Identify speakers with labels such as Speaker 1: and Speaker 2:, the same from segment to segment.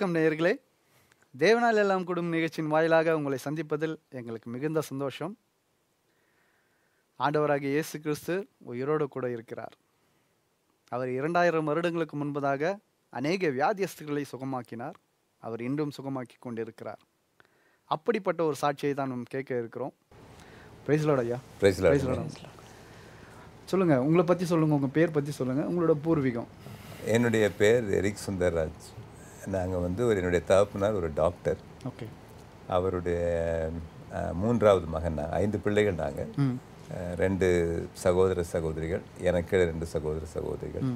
Speaker 1: வணக்கம் நேயர்களே தேவனால் எல்லாம் கூடும் நிகழ்ச்சியின் வாயிலாக உங்களை சந்திப்பதில் எங்களுக்கு மிகுந்த சந்தோஷம் ஆண்டவராகிய இயேசு கிறிஸ்து உயிரோடு கூட இருக்கிறார் அவர் இரண்டாயிரம் வருடங்களுக்கு முன்பதாக அநேக வியாதியஸ்துகளை சுகமாக்கினார் அவர் இன்றும் சுகமாக்கி கொண்டிருக்கிறார் அப்படிப்பட்ட ஒரு சாட்சியை தான் நம்ம கேட்க இருக்கிறோம் பிரைஸ்லோட ஐயா பிரைஸ்லோட சொல்லுங்கள் உங்களை பற்றி சொல்லுங்கள் உங்கள் பேர் பற்றி சொல்லுங்கள் உங்களோட பூர்வீகம்
Speaker 2: என்னுடைய பேர் எரிக் சுந்தர்ராஜ் நாங்கள் வந்து ஒரு என்னுடைய தகப்பனார் ஒரு டாக்டர் ஓகே அவருடைய மூன்றாவது மகன் நான் ஐந்து பிள்ளைகள் நாங்கள் ரெண்டு சகோதர சகோதரிகள் எனக்கு ரெண்டு சகோதர சகோதரிகள்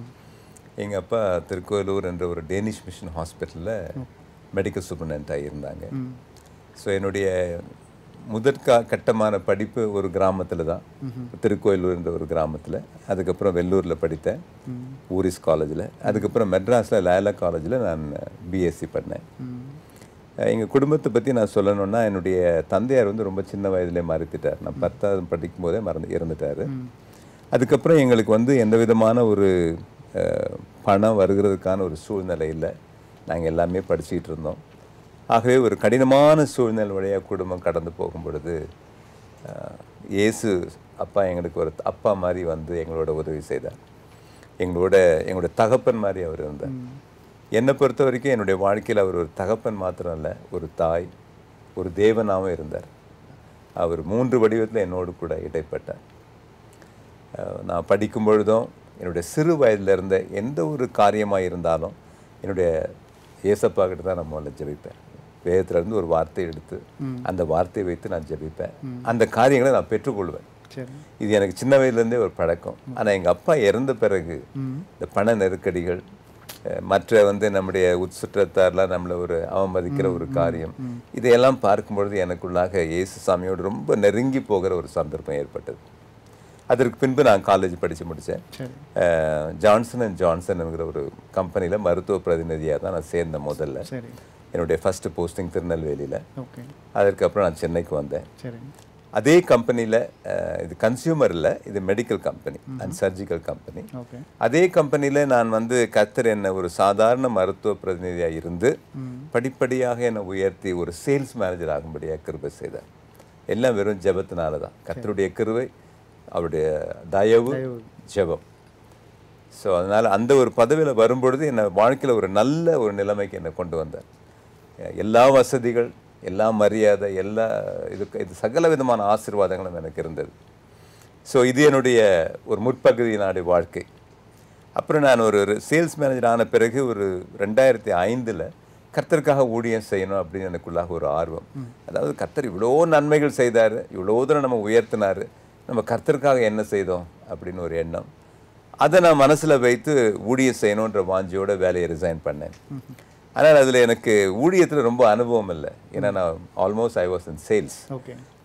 Speaker 2: எங்கள் அப்பா திருக்கோயிலூர் என்ற ஒரு டேனிஷ் மிஷன் ஹாஸ்பிட்டலில் மெடிக்கல் சூப்பர்டென்ட்டாக இருந்தாங்க ஸோ என்னுடைய முதற்கா கட்டமான படிப்பு ஒரு கிராமத்தில் தான் திருக்கோயிலூர் என்ற ஒரு கிராமத்தில் அதுக்கப்புறம் வெள்ளூரில் படித்தேன் ஊரிஸ் காலேஜில் அதுக்கப்புறம் மெட்ராஸில் லேலா காலேஜில் நான் பிஎஸ்சி பண்ணேன் எங்கள் குடும்பத்தை பற்றி நான் சொல்லணும்னா என்னுடைய தந்தையார் வந்து ரொம்ப சின்ன வயதிலே மறுத்துட்டார் நான் பத்தாவது படிக்கும் போதே மறந்து இறந்துட்டார் அதுக்கப்புறம் எங்களுக்கு வந்து எந்த விதமான ஒரு பணம் வருகிறதுக்கான ஒரு சூழ்நிலை இல்லை நாங்கள் எல்லாமே படிச்சுக்கிட்டு இருந்தோம் ஆகவே ஒரு கடினமான சூழ்நிலை வழியாக குடும்பம் கடந்து போகும் பொழுது இயேசு அப்பா எங்களுக்கு ஒரு அப்பா மாதிரி வந்து எங்களோட உதவி செய்தார் எங்களோட எங்களோட தகப்பன் மாதிரி அவர் இருந்தார் என்னை பொறுத்த வரைக்கும் என்னுடைய வாழ்க்கையில் அவர் ஒரு தகப்பன் மாத்திரம் இல்லை ஒரு தாய் ஒரு தேவனாகவும் இருந்தார் அவர் மூன்று வடிவத்தில் என்னோடு கூட இடைப்பட்டார் நான் படிக்கும் பொழுதும் என்னுடைய சிறு வயதில் இருந்த எந்த ஒரு காரியமாக இருந்தாலும் என்னுடைய இயேசப்பாக்கிட்ட தான் நான் முதல்ல வேதத்திலிருந்து ஒரு வார்த்தை எடுத்து அந்த வார்த்தையை வைத்து நான் ஜபிப்பேன் அந்த காரியங்களை நான் பெற்றுக்கொள்வேன் இது எனக்கு சின்ன வயதுலேருந்தே ஒரு பழக்கம் ஆனால் எங்கள் அப்பா இறந்த பிறகு இந்த பண நெருக்கடிகள் மற்ற வந்து நம்முடைய உட்சுற்றத்தாரெலாம் நம்மளை ஒரு அவமதிக்கிற ஒரு காரியம் இதையெல்லாம் பார்க்கும்பொழுது எனக்குள்ளாக இயேசு சாமியோடு ரொம்ப நெருங்கி போகிற ஒரு சந்தர்ப்பம் ஏற்பட்டது அதற்கு பின்பு நான் காலேஜ் படித்து முடித்தேன் ஜான்சன் அண்ட் ஜான்சன் என்கிற ஒரு கம்பெனியில் மருத்துவ பிரதிநிதியாக தான் நான் சேர்ந்த முதல்ல என்னுடைய ஃபஸ்ட்டு போஸ்டிங் திருநெல்வேலியில் அதற்கப்புறம் நான் சென்னைக்கு வந்தேன் அதே கம்பெனியில் இது கன்சியூமர் இல்லை இது medical company and surgical company அதே கம்பெனியில் நான் வந்து கத்தர் என்னை ஒரு சாதாரண மருத்துவ பிரதிநிதியாக இருந்து படிப்படியாக என்னை உயர்த்தி ஒரு சேல்ஸ் மேனேஜர் ஆகும்படியாக கிருபை செய்தார் எல்லாம் வெறும் ஜபத்தினால தான் கத்தருடைய கிருவை அவருடைய தயவு ஜபம் ஸோ அதனால் அந்த ஒரு பதவியில் வரும்பொழுது என்னை வாழ்க்கையில் ஒரு நல்ல ஒரு நிலைமைக்கு என்னை கொண்டு வந்தேன் எல்லா வசதிகள் எல்லா மரியாதை எல்லா இதுக்கு இது சகல விதமான ஆசீர்வாதங்களும் எனக்கு இருந்தது ஸோ இது என்னுடைய ஒரு முற்பகுதி நாடு வாழ்க்கை அப்புறம் நான் ஒரு ஒரு சேல்ஸ் மேனேஜர் ஆன பிறகு ஒரு ரெண்டாயிரத்தி ஐந்தில் கர்த்தருக்காக ஊழியம் செய்யணும் அப்படின்னு எனக்குள்ளாக ஒரு ஆர்வம் அதாவது கர்த்தர் இவ்வளோ நன்மைகள் செய்தார் இவ்வளோ தூரம் நம்ம உயர்த்தினார் நம்ம கர்த்தருக்காக என்ன செய்தோம் அப்படின்னு ஒரு எண்ணம் அதை நான் மனசில் வைத்து ஊழியம் செய்யணுன்ற வாஞ்சியோட வேலையை ரிசைன் பண்ணேன் ஆனால் அதில் எனக்கு ஊழியத்தில் ரொம்ப அனுபவம் இல்லை ஏன்னா நான் almost I was in sales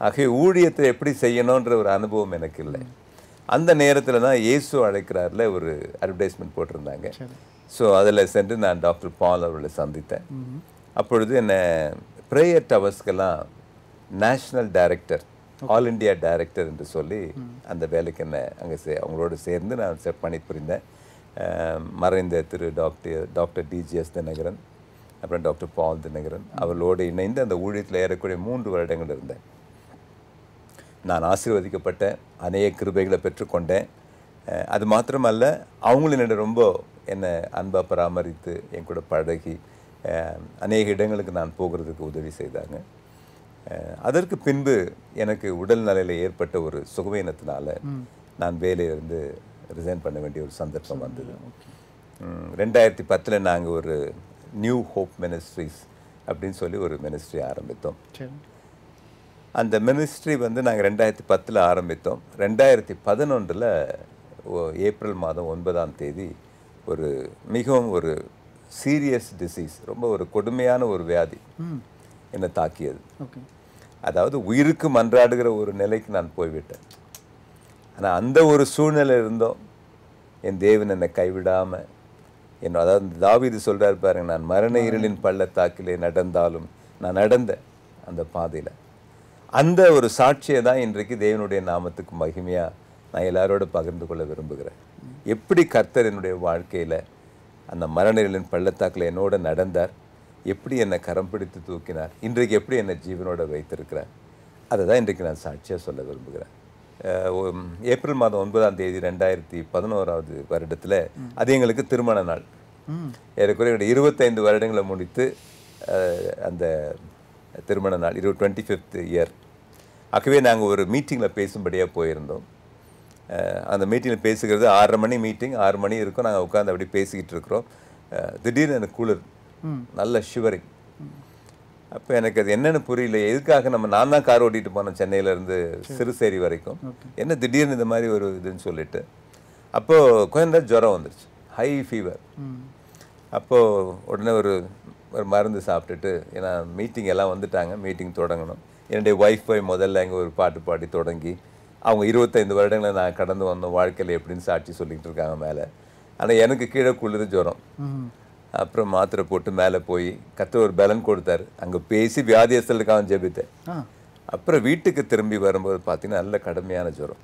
Speaker 2: ஆகிய ஊழியத்தை எப்படி செய்யணுன்ற ஒரு அனுபவம் எனக்கு இல்லை அந்த நேரத்தில் தான் இயேசு அழைக்கிறாரில் ஒரு அட்வர்டைஸ்மெண்ட் போட்டிருந்தாங்க ஸோ அதில் சென்று நான் டாக்டர் பால் அவர்களை சந்தித்தேன் அப்பொழுது என்னை ப்ரேயர் டவர்ஸ்க்கெல்லாம் national director all India director என்று சொல்லி அந்த வேலைக்கு என்னை அங்கே சே அவங்களோடு சேர்ந்து நான் பணி புரிந்தேன் மறைந்த Thiru doctor doctor DGS Dhinakaran அப்புறம் டாக்டர் பால் தினகரன் அவர்களோடு இணைந்து அந்த ஊழியத்தில் ஏறக்கூடிய மூன்று வருடங்கள் இருந்தேன் நான் ஆசீர்வதிக்கப்பட்ட அநேக கிருபைகளை பெற்றுக்கொண்டேன் அது மாத்திரமல்ல அவங்களும் என்னை ரொம்ப என்னை அன்பாக பராமரித்து என் கூட பழகி அநேக இடங்களுக்கு நான் போகிறதுக்கு உதவி செய்தாங்க அதற்கு பின்பு எனக்கு உடல் நிலையில் ஏற்பட்ட ஒரு சுகவீனத்தினால் நான் வேலையிலிருந்து ரிசைன் பண்ண வேண்டிய ஒரு சந்தர்ப்பம் வந்தது ரெண்டாயிரத்தி பத்தில் நாங்கள் ஒரு நியூ ஹோப் மினிஸ்ட்ரிஸ் அப்படின்னு சொல்லி ஒரு மினிஸ்ட்ரி ஆரம்பித்தோம் அந்த மினிஸ்ட்ரி வந்து நாங்கள் ரெண்டாயிரத்தி பத்தில் ஆரம்பித்தோம் ரெண்டாயிரத்தி பதினொன்றில் ஏப்ரல் மாதம் ஒன்பதாம் தேதி ஒரு மிகவும் ஒரு சீரியஸ் டிசீஸ் ரொம்ப ஒரு கொடுமையான ஒரு வியாதி என்னை தாக்கியது அதாவது உயிருக்கு மன்றாடுகிற ஒரு நிலைக்கு நான் போய்விட்டேன் ஆனால் அந்த ஒரு சூழ்நிலை இருந்தோம் என் தேவன் என்னை கைவிடாமல் என்ன அதாவது தாவிது சொல்கிறார் பாருங்க நான் மரண இருளின் பள்ளத்தாக்கிலே நடந்தாலும் நான் நடந்தேன் அந்த பாதையில் அந்த ஒரு சாட்சியை தான் இன்றைக்கு தேவனுடைய நாமத்துக்கு மகிமையாக நான் எல்லாரோடு பகிர்ந்து கொள்ள விரும்புகிறேன் எப்படி கர்த்தர் என்னுடைய வாழ்க்கையில் அந்த மரணநிலின் பள்ளத்தாக்கில் என்னோட நடந்தார் எப்படி என்னை கரம் பிடித்து தூக்கினார் இன்றைக்கு எப்படி என்னை ஜீவனோடு வைத்திருக்கிறார் அதை தான் இன்றைக்கு நான் சாட்சியாக சொல்ல விரும்புகிறேன் ஏப்ரல் மாதம் ஒன்பதாம் தேதி ரெண்டாயிரத்தி பதினோராவது வருடத்தில் அது எங்களுக்கு திருமண நாள் ஏறக்குறைய இருபத்தைந்து வருடங்களை முடித்து அந்த திருமண நாள் இருபது டுவெண்ட்டி ஃபிஃப்த் இயர் ஆகவே நாங்கள் ஒரு மீட்டிங்கில் பேசும்படியாக போயிருந்தோம் அந்த மீட்டிங்கில் பேசுகிறது ஆறரை மணி மீட்டிங் ஆறு மணி இருக்கும் நாங்கள் உட்காந்து அப்படி பேசிக்கிட்டு இருக்கிறோம் திடீர்னு எனக்கு குளிர் நல்ல ஷிவரிங் அப்போ எனக்கு அது என்னென்னு புரியல எதுக்காக நம்ம நான் தான் கார் ஓட்டிகிட்டு போனோம் சென்னையிலேருந்து சிறுசேரி வரைக்கும் என்ன திடீர்னு இந்த மாதிரி ஒரு இதுன்னு சொல்லிட்டு அப்போது கொஞ்ச ஜுரம் வந்துருச்சு ஹை ஃபீவர் அப்போது உடனே ஒரு ஒரு மருந்து சாப்பிட்டுட்டு ஏன்னா மீட்டிங் எல்லாம் வந்துட்டாங்க மீட்டிங் தொடங்கணும் என்னுடைய போய் முதல்ல அங்கே ஒரு பாட்டு பாடி தொடங்கி அவங்க இருபத்தைந்து வருடங்களை நான் கடந்து வந்தோம் வாழ்க்கையில் எப்படின்னு சாட்சி சொல்லிக்கிட்டு இருக்காங்க மேலே ஆனால் எனக்கு கீழே குளிர் ஜுரம் அப்புறம் மாத்திரை போட்டு மேலே போய் கற்று ஒரு பலன் கொடுத்தாரு அங்கே பேசி வியாதியஸ்தலுக்கு அவன் ஜெபித்தேன் அப்புறம் வீட்டுக்கு திரும்பி வரும்போது பார்த்தீங்கன்னா நல்ல கடுமையான ஜுரம்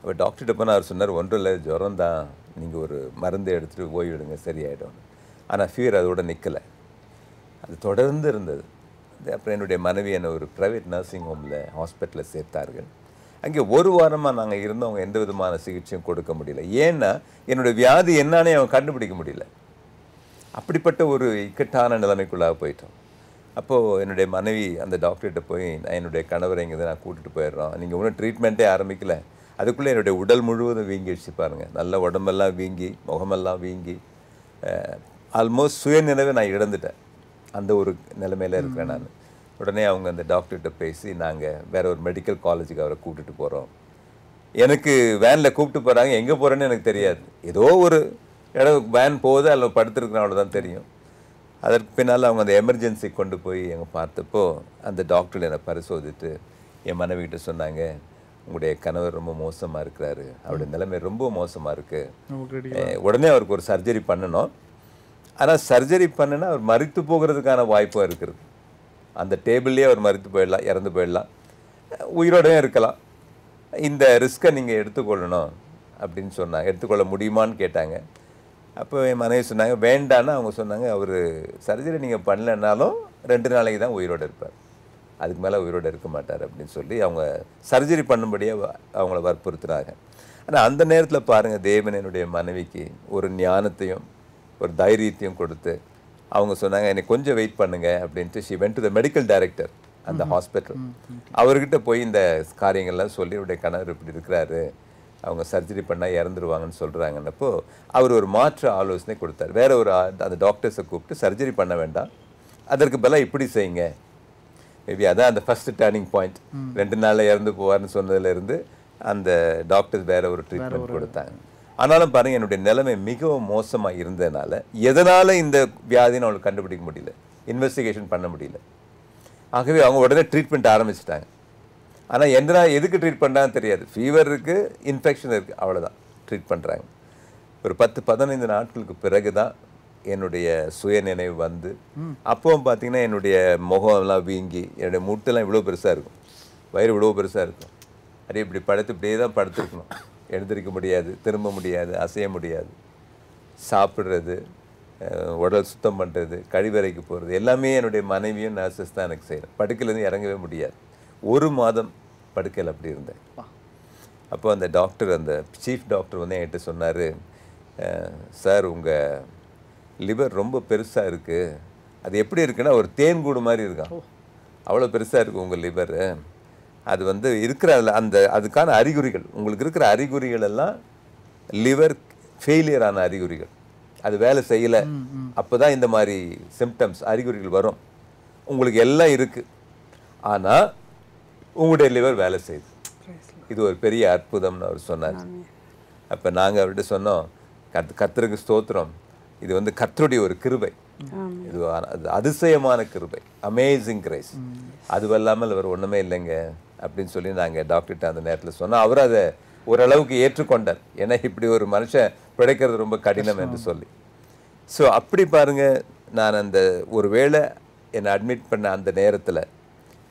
Speaker 2: அப்போ டாக்டர்கிட்ட போனால் அவர் சொன்னார் ஒன்றும் இல்லை ஜுரம் தான் நீங்கள் ஒரு மருந்து எடுத்துகிட்டு ஓய்விடுங்க சரியாயிடும் ஆனால் ஃபீவர் அதோட நிற்கலை அது தொடர்ந்து இருந்தது அப்புறம் என்னுடைய மனைவி என்னை ஒரு ப்ரைவேட் நர்சிங் ஹோமில் ஹாஸ்பிட்டலில் சேர்த்தார்கள் அங்கே ஒரு வாரமாக நாங்கள் இருந்தவங்க எந்த விதமான சிகிச்சையும் கொடுக்க முடியல ஏன்னா என்னுடைய வியாதி என்னன்னு அவன் கண்டுபிடிக்க முடியல அப்படிப்பட்ட ஒரு இக்கட்டான நிலைமைக்குள்ளாக போயிட்டோம் அப்போது என்னுடைய மனைவி அந்த டாக்டர்கிட்ட போய் நான் என்னுடைய கணவரை இங்கே தான் நான் கூட்டிகிட்டு போயிடுறோம் நீங்கள் ஒன்றும் ட்ரீட்மெண்ட்டே ஆரம்பிக்கல அதுக்குள்ளே என்னுடைய உடல் முழுவதும் வீங்கிடுச்சு பாருங்கள் நல்ல உடம்பெல்லாம் வீங்கி முகமெல்லாம் வீங்கி ஆல்மோஸ்ட் சுயநிலவை நான் இழந்துட்டேன் அந்த ஒரு நிலைமையில் இருக்கிறேன் நான் உடனே அவங்க அந்த டாக்டர்கிட்ட பேசி நாங்கள் வேறு ஒரு மெடிக்கல் காலேஜுக்கு அவரை கூப்பிட்டுட்டு போகிறோம் எனக்கு வேனில் கூப்பிட்டு போகிறாங்க எங்கே போகிறேன்னு எனக்கு தெரியாது ஏதோ ஒரு எனக்கு வேன் போகுது அல்ல படுத்துருக்குறேன் அவ்வளோதான் தெரியும் அதற்கு பின்னால் அவங்க அந்த எமர்ஜென்சி கொண்டு போய் எங்கே பார்த்தப்போ அந்த டாக்டர் என்னை பரிசோதித்து என் மனைவிக்கிட்ட சொன்னாங்க உங்களுடைய கணவர் ரொம்ப மோசமாக இருக்கிறாரு அவருடைய நிலைமை ரொம்ப மோசமாக இருக்குது உடனே அவருக்கு ஒரு சர்ஜரி பண்ணணும் ஆனால் சர்ஜரி பண்ணுன்னா அவர் மறித்து போகிறதுக்கான வாய்ப்பாக இருக்கிறது அந்த டேபிள்லேயே அவர் மறித்து போயிடலாம் இறந்து போயிடலாம் உயிரோடவே இருக்கலாம் இந்த ரிஸ்க்கை நீங்கள் எடுத்துக்கொள்ளணும் அப்படின்னு சொன்னாங்க எடுத்துக்கொள்ள முடியுமான்னு கேட்டாங்க அப்போ என் மனைவி சொன்னாங்க வேண்டான்னு அவங்க சொன்னாங்க அவர் சர்ஜரி நீங்கள் பண்ணலைன்னாலும் ரெண்டு நாளைக்கு தான் உயிரோடு இருப்பார் அதுக்கு மேலே உயிரோடு இருக்க மாட்டார் அப்படின்னு சொல்லி அவங்க சர்ஜரி பண்ணும்படியே அவங்கள வற்புறுத்துறாங்க ஆனால் அந்த நேரத்தில் பாருங்கள் தேவன் என்னுடைய மனைவிக்கு ஒரு ஞானத்தையும் ஒரு தைரியத்தையும் கொடுத்து அவங்க சொன்னாங்க என்னை கொஞ்சம் வெயிட் பண்ணுங்கள் அப்படின்ட்டு she went to the medical director அந்த ஹாஸ்பிட்டல் அவர்கிட்ட போய் இந்த காரியங்கள்லாம் சொல்லி என்னுடைய கணவர் இப்படி இருக்கிறாரு அவங்க சர்ஜரி பண்ணால் இறந்துருவாங்கன்னு சொல்கிறாங்கன்னப்போ அவர் ஒரு மாற்று ஆலோசனை கொடுத்தார் வேற ஒரு அந்த டாக்டர்ஸை கூப்பிட்டு சர்ஜரி பண்ண வேண்டாம் அதற்கு பதிலாக இப்படி செய்யுங்க மேபி அதான் அந்த ஃபஸ்ட்டு டேர்னிங் பாயிண்ட் ரெண்டு நாளில் இறந்து போவார்னு சொன்னதுலேருந்து அந்த டாக்டர்ஸ் வேற ஒரு ட்ரீட்மெண்ட் கொடுத்தாங்க ஆனாலும் பாருங்கள் என்னுடைய நிலைமை மிகவும் மோசமாக இருந்ததுனால எதனால் இந்த வியாதின்னு அவங்களுக்கு கண்டுபிடிக்க முடியல இன்வெஸ்டிகேஷன் பண்ண முடியல ஆகவே அவங்க உடனே ட்ரீட்மெண்ட் ஆரம்பிச்சிட்டாங்க ஆனால் நாள் எதுக்கு ட்ரீட் பண்ணான்னு தெரியாது ஃபீவர் இருக்குது இன்ஃபெக்ஷன் இருக்குது அவ்வளோதான் ட்ரீட் பண்ணுறாங்க ஒரு பத்து பதினைந்து நாட்களுக்கு பிறகு தான் என்னுடைய சுய நினைவு வந்து அப்போவும் பார்த்தீங்கன்னா என்னுடைய முகம்லாம் வீங்கி என்னுடைய முட்டெல்லாம் இவ்வளோ பெருசாக இருக்கும் வயிறு இவ்வளோ பெருசாக இருக்கும் அது இப்படி படுத்து இப்படியே தான் படுத்துருக்கணும் எழுந்திருக்க முடியாது திரும்ப முடியாது அசைய முடியாது சாப்பிட்றது உடல் சுத்தம் பண்ணுறது கழிவறைக்கு போகிறது எல்லாமே என்னுடைய மனைவியும் நர்சஸ் தான் எனக்கு செய்கிறேன் படுக்கலேருந்து இறங்கவே முடியாது ஒரு மாதம் படுக்கையில் அப்படி இருந்தேன் அப்போ அந்த டாக்டர் அந்த சீஃப் டாக்டர் வந்து என்கிட்ட சொன்னார் சார் உங்கள் லிவர் ரொம்ப பெருசாக இருக்குது அது எப்படி இருக்குன்னா ஒரு தேன் கூடு மாதிரி இருக்கான் அவ்வளோ பெருசாக இருக்குது உங்கள் லிவர் அது வந்து இருக்கிற அந்த அதுக்கான அறிகுறிகள் உங்களுக்கு இருக்கிற அறிகுறிகள் எல்லாம் லிவர் ஃபெயிலியரான அறிகுறிகள் அது வேலை செய்யலை அப்போ தான் இந்த மாதிரி சிம்டம்ஸ் அறிகுறிகள் வரும் உங்களுக்கு எல்லாம் இருக்குது ஆனால் உங்களுடைய லிவர் வேலை செய்யுது இது ஒரு பெரிய அற்புதம்னு அவர் சொன்னார் அப்போ நாங்கள் அவர்கிட்ட சொன்னோம் கத் கத்தருக்கு ஸ்தோத்திரம் இது வந்து கத்தருடைய ஒரு கிருபை இது அது அதிசயமான கிருபை அமேசிங் கிரைஸ் அதுவும் இல்லாமல் அவர் ஒன்றுமே இல்லைங்க அப்படின்னு சொல்லி நாங்கள் டாக்டர்கிட்ட அந்த நேரத்தில் சொன்னோம் அவர் அதை ஓரளவுக்கு ஏற்றுக்கொண்டார் ஏன்னா இப்படி ஒரு மனுஷன் பிழைக்கிறது ரொம்ப கடினம் என்று சொல்லி ஸோ அப்படி பாருங்கள் நான் அந்த ஒரு வேளை என்னை அட்மிட் பண்ண அந்த நேரத்தில்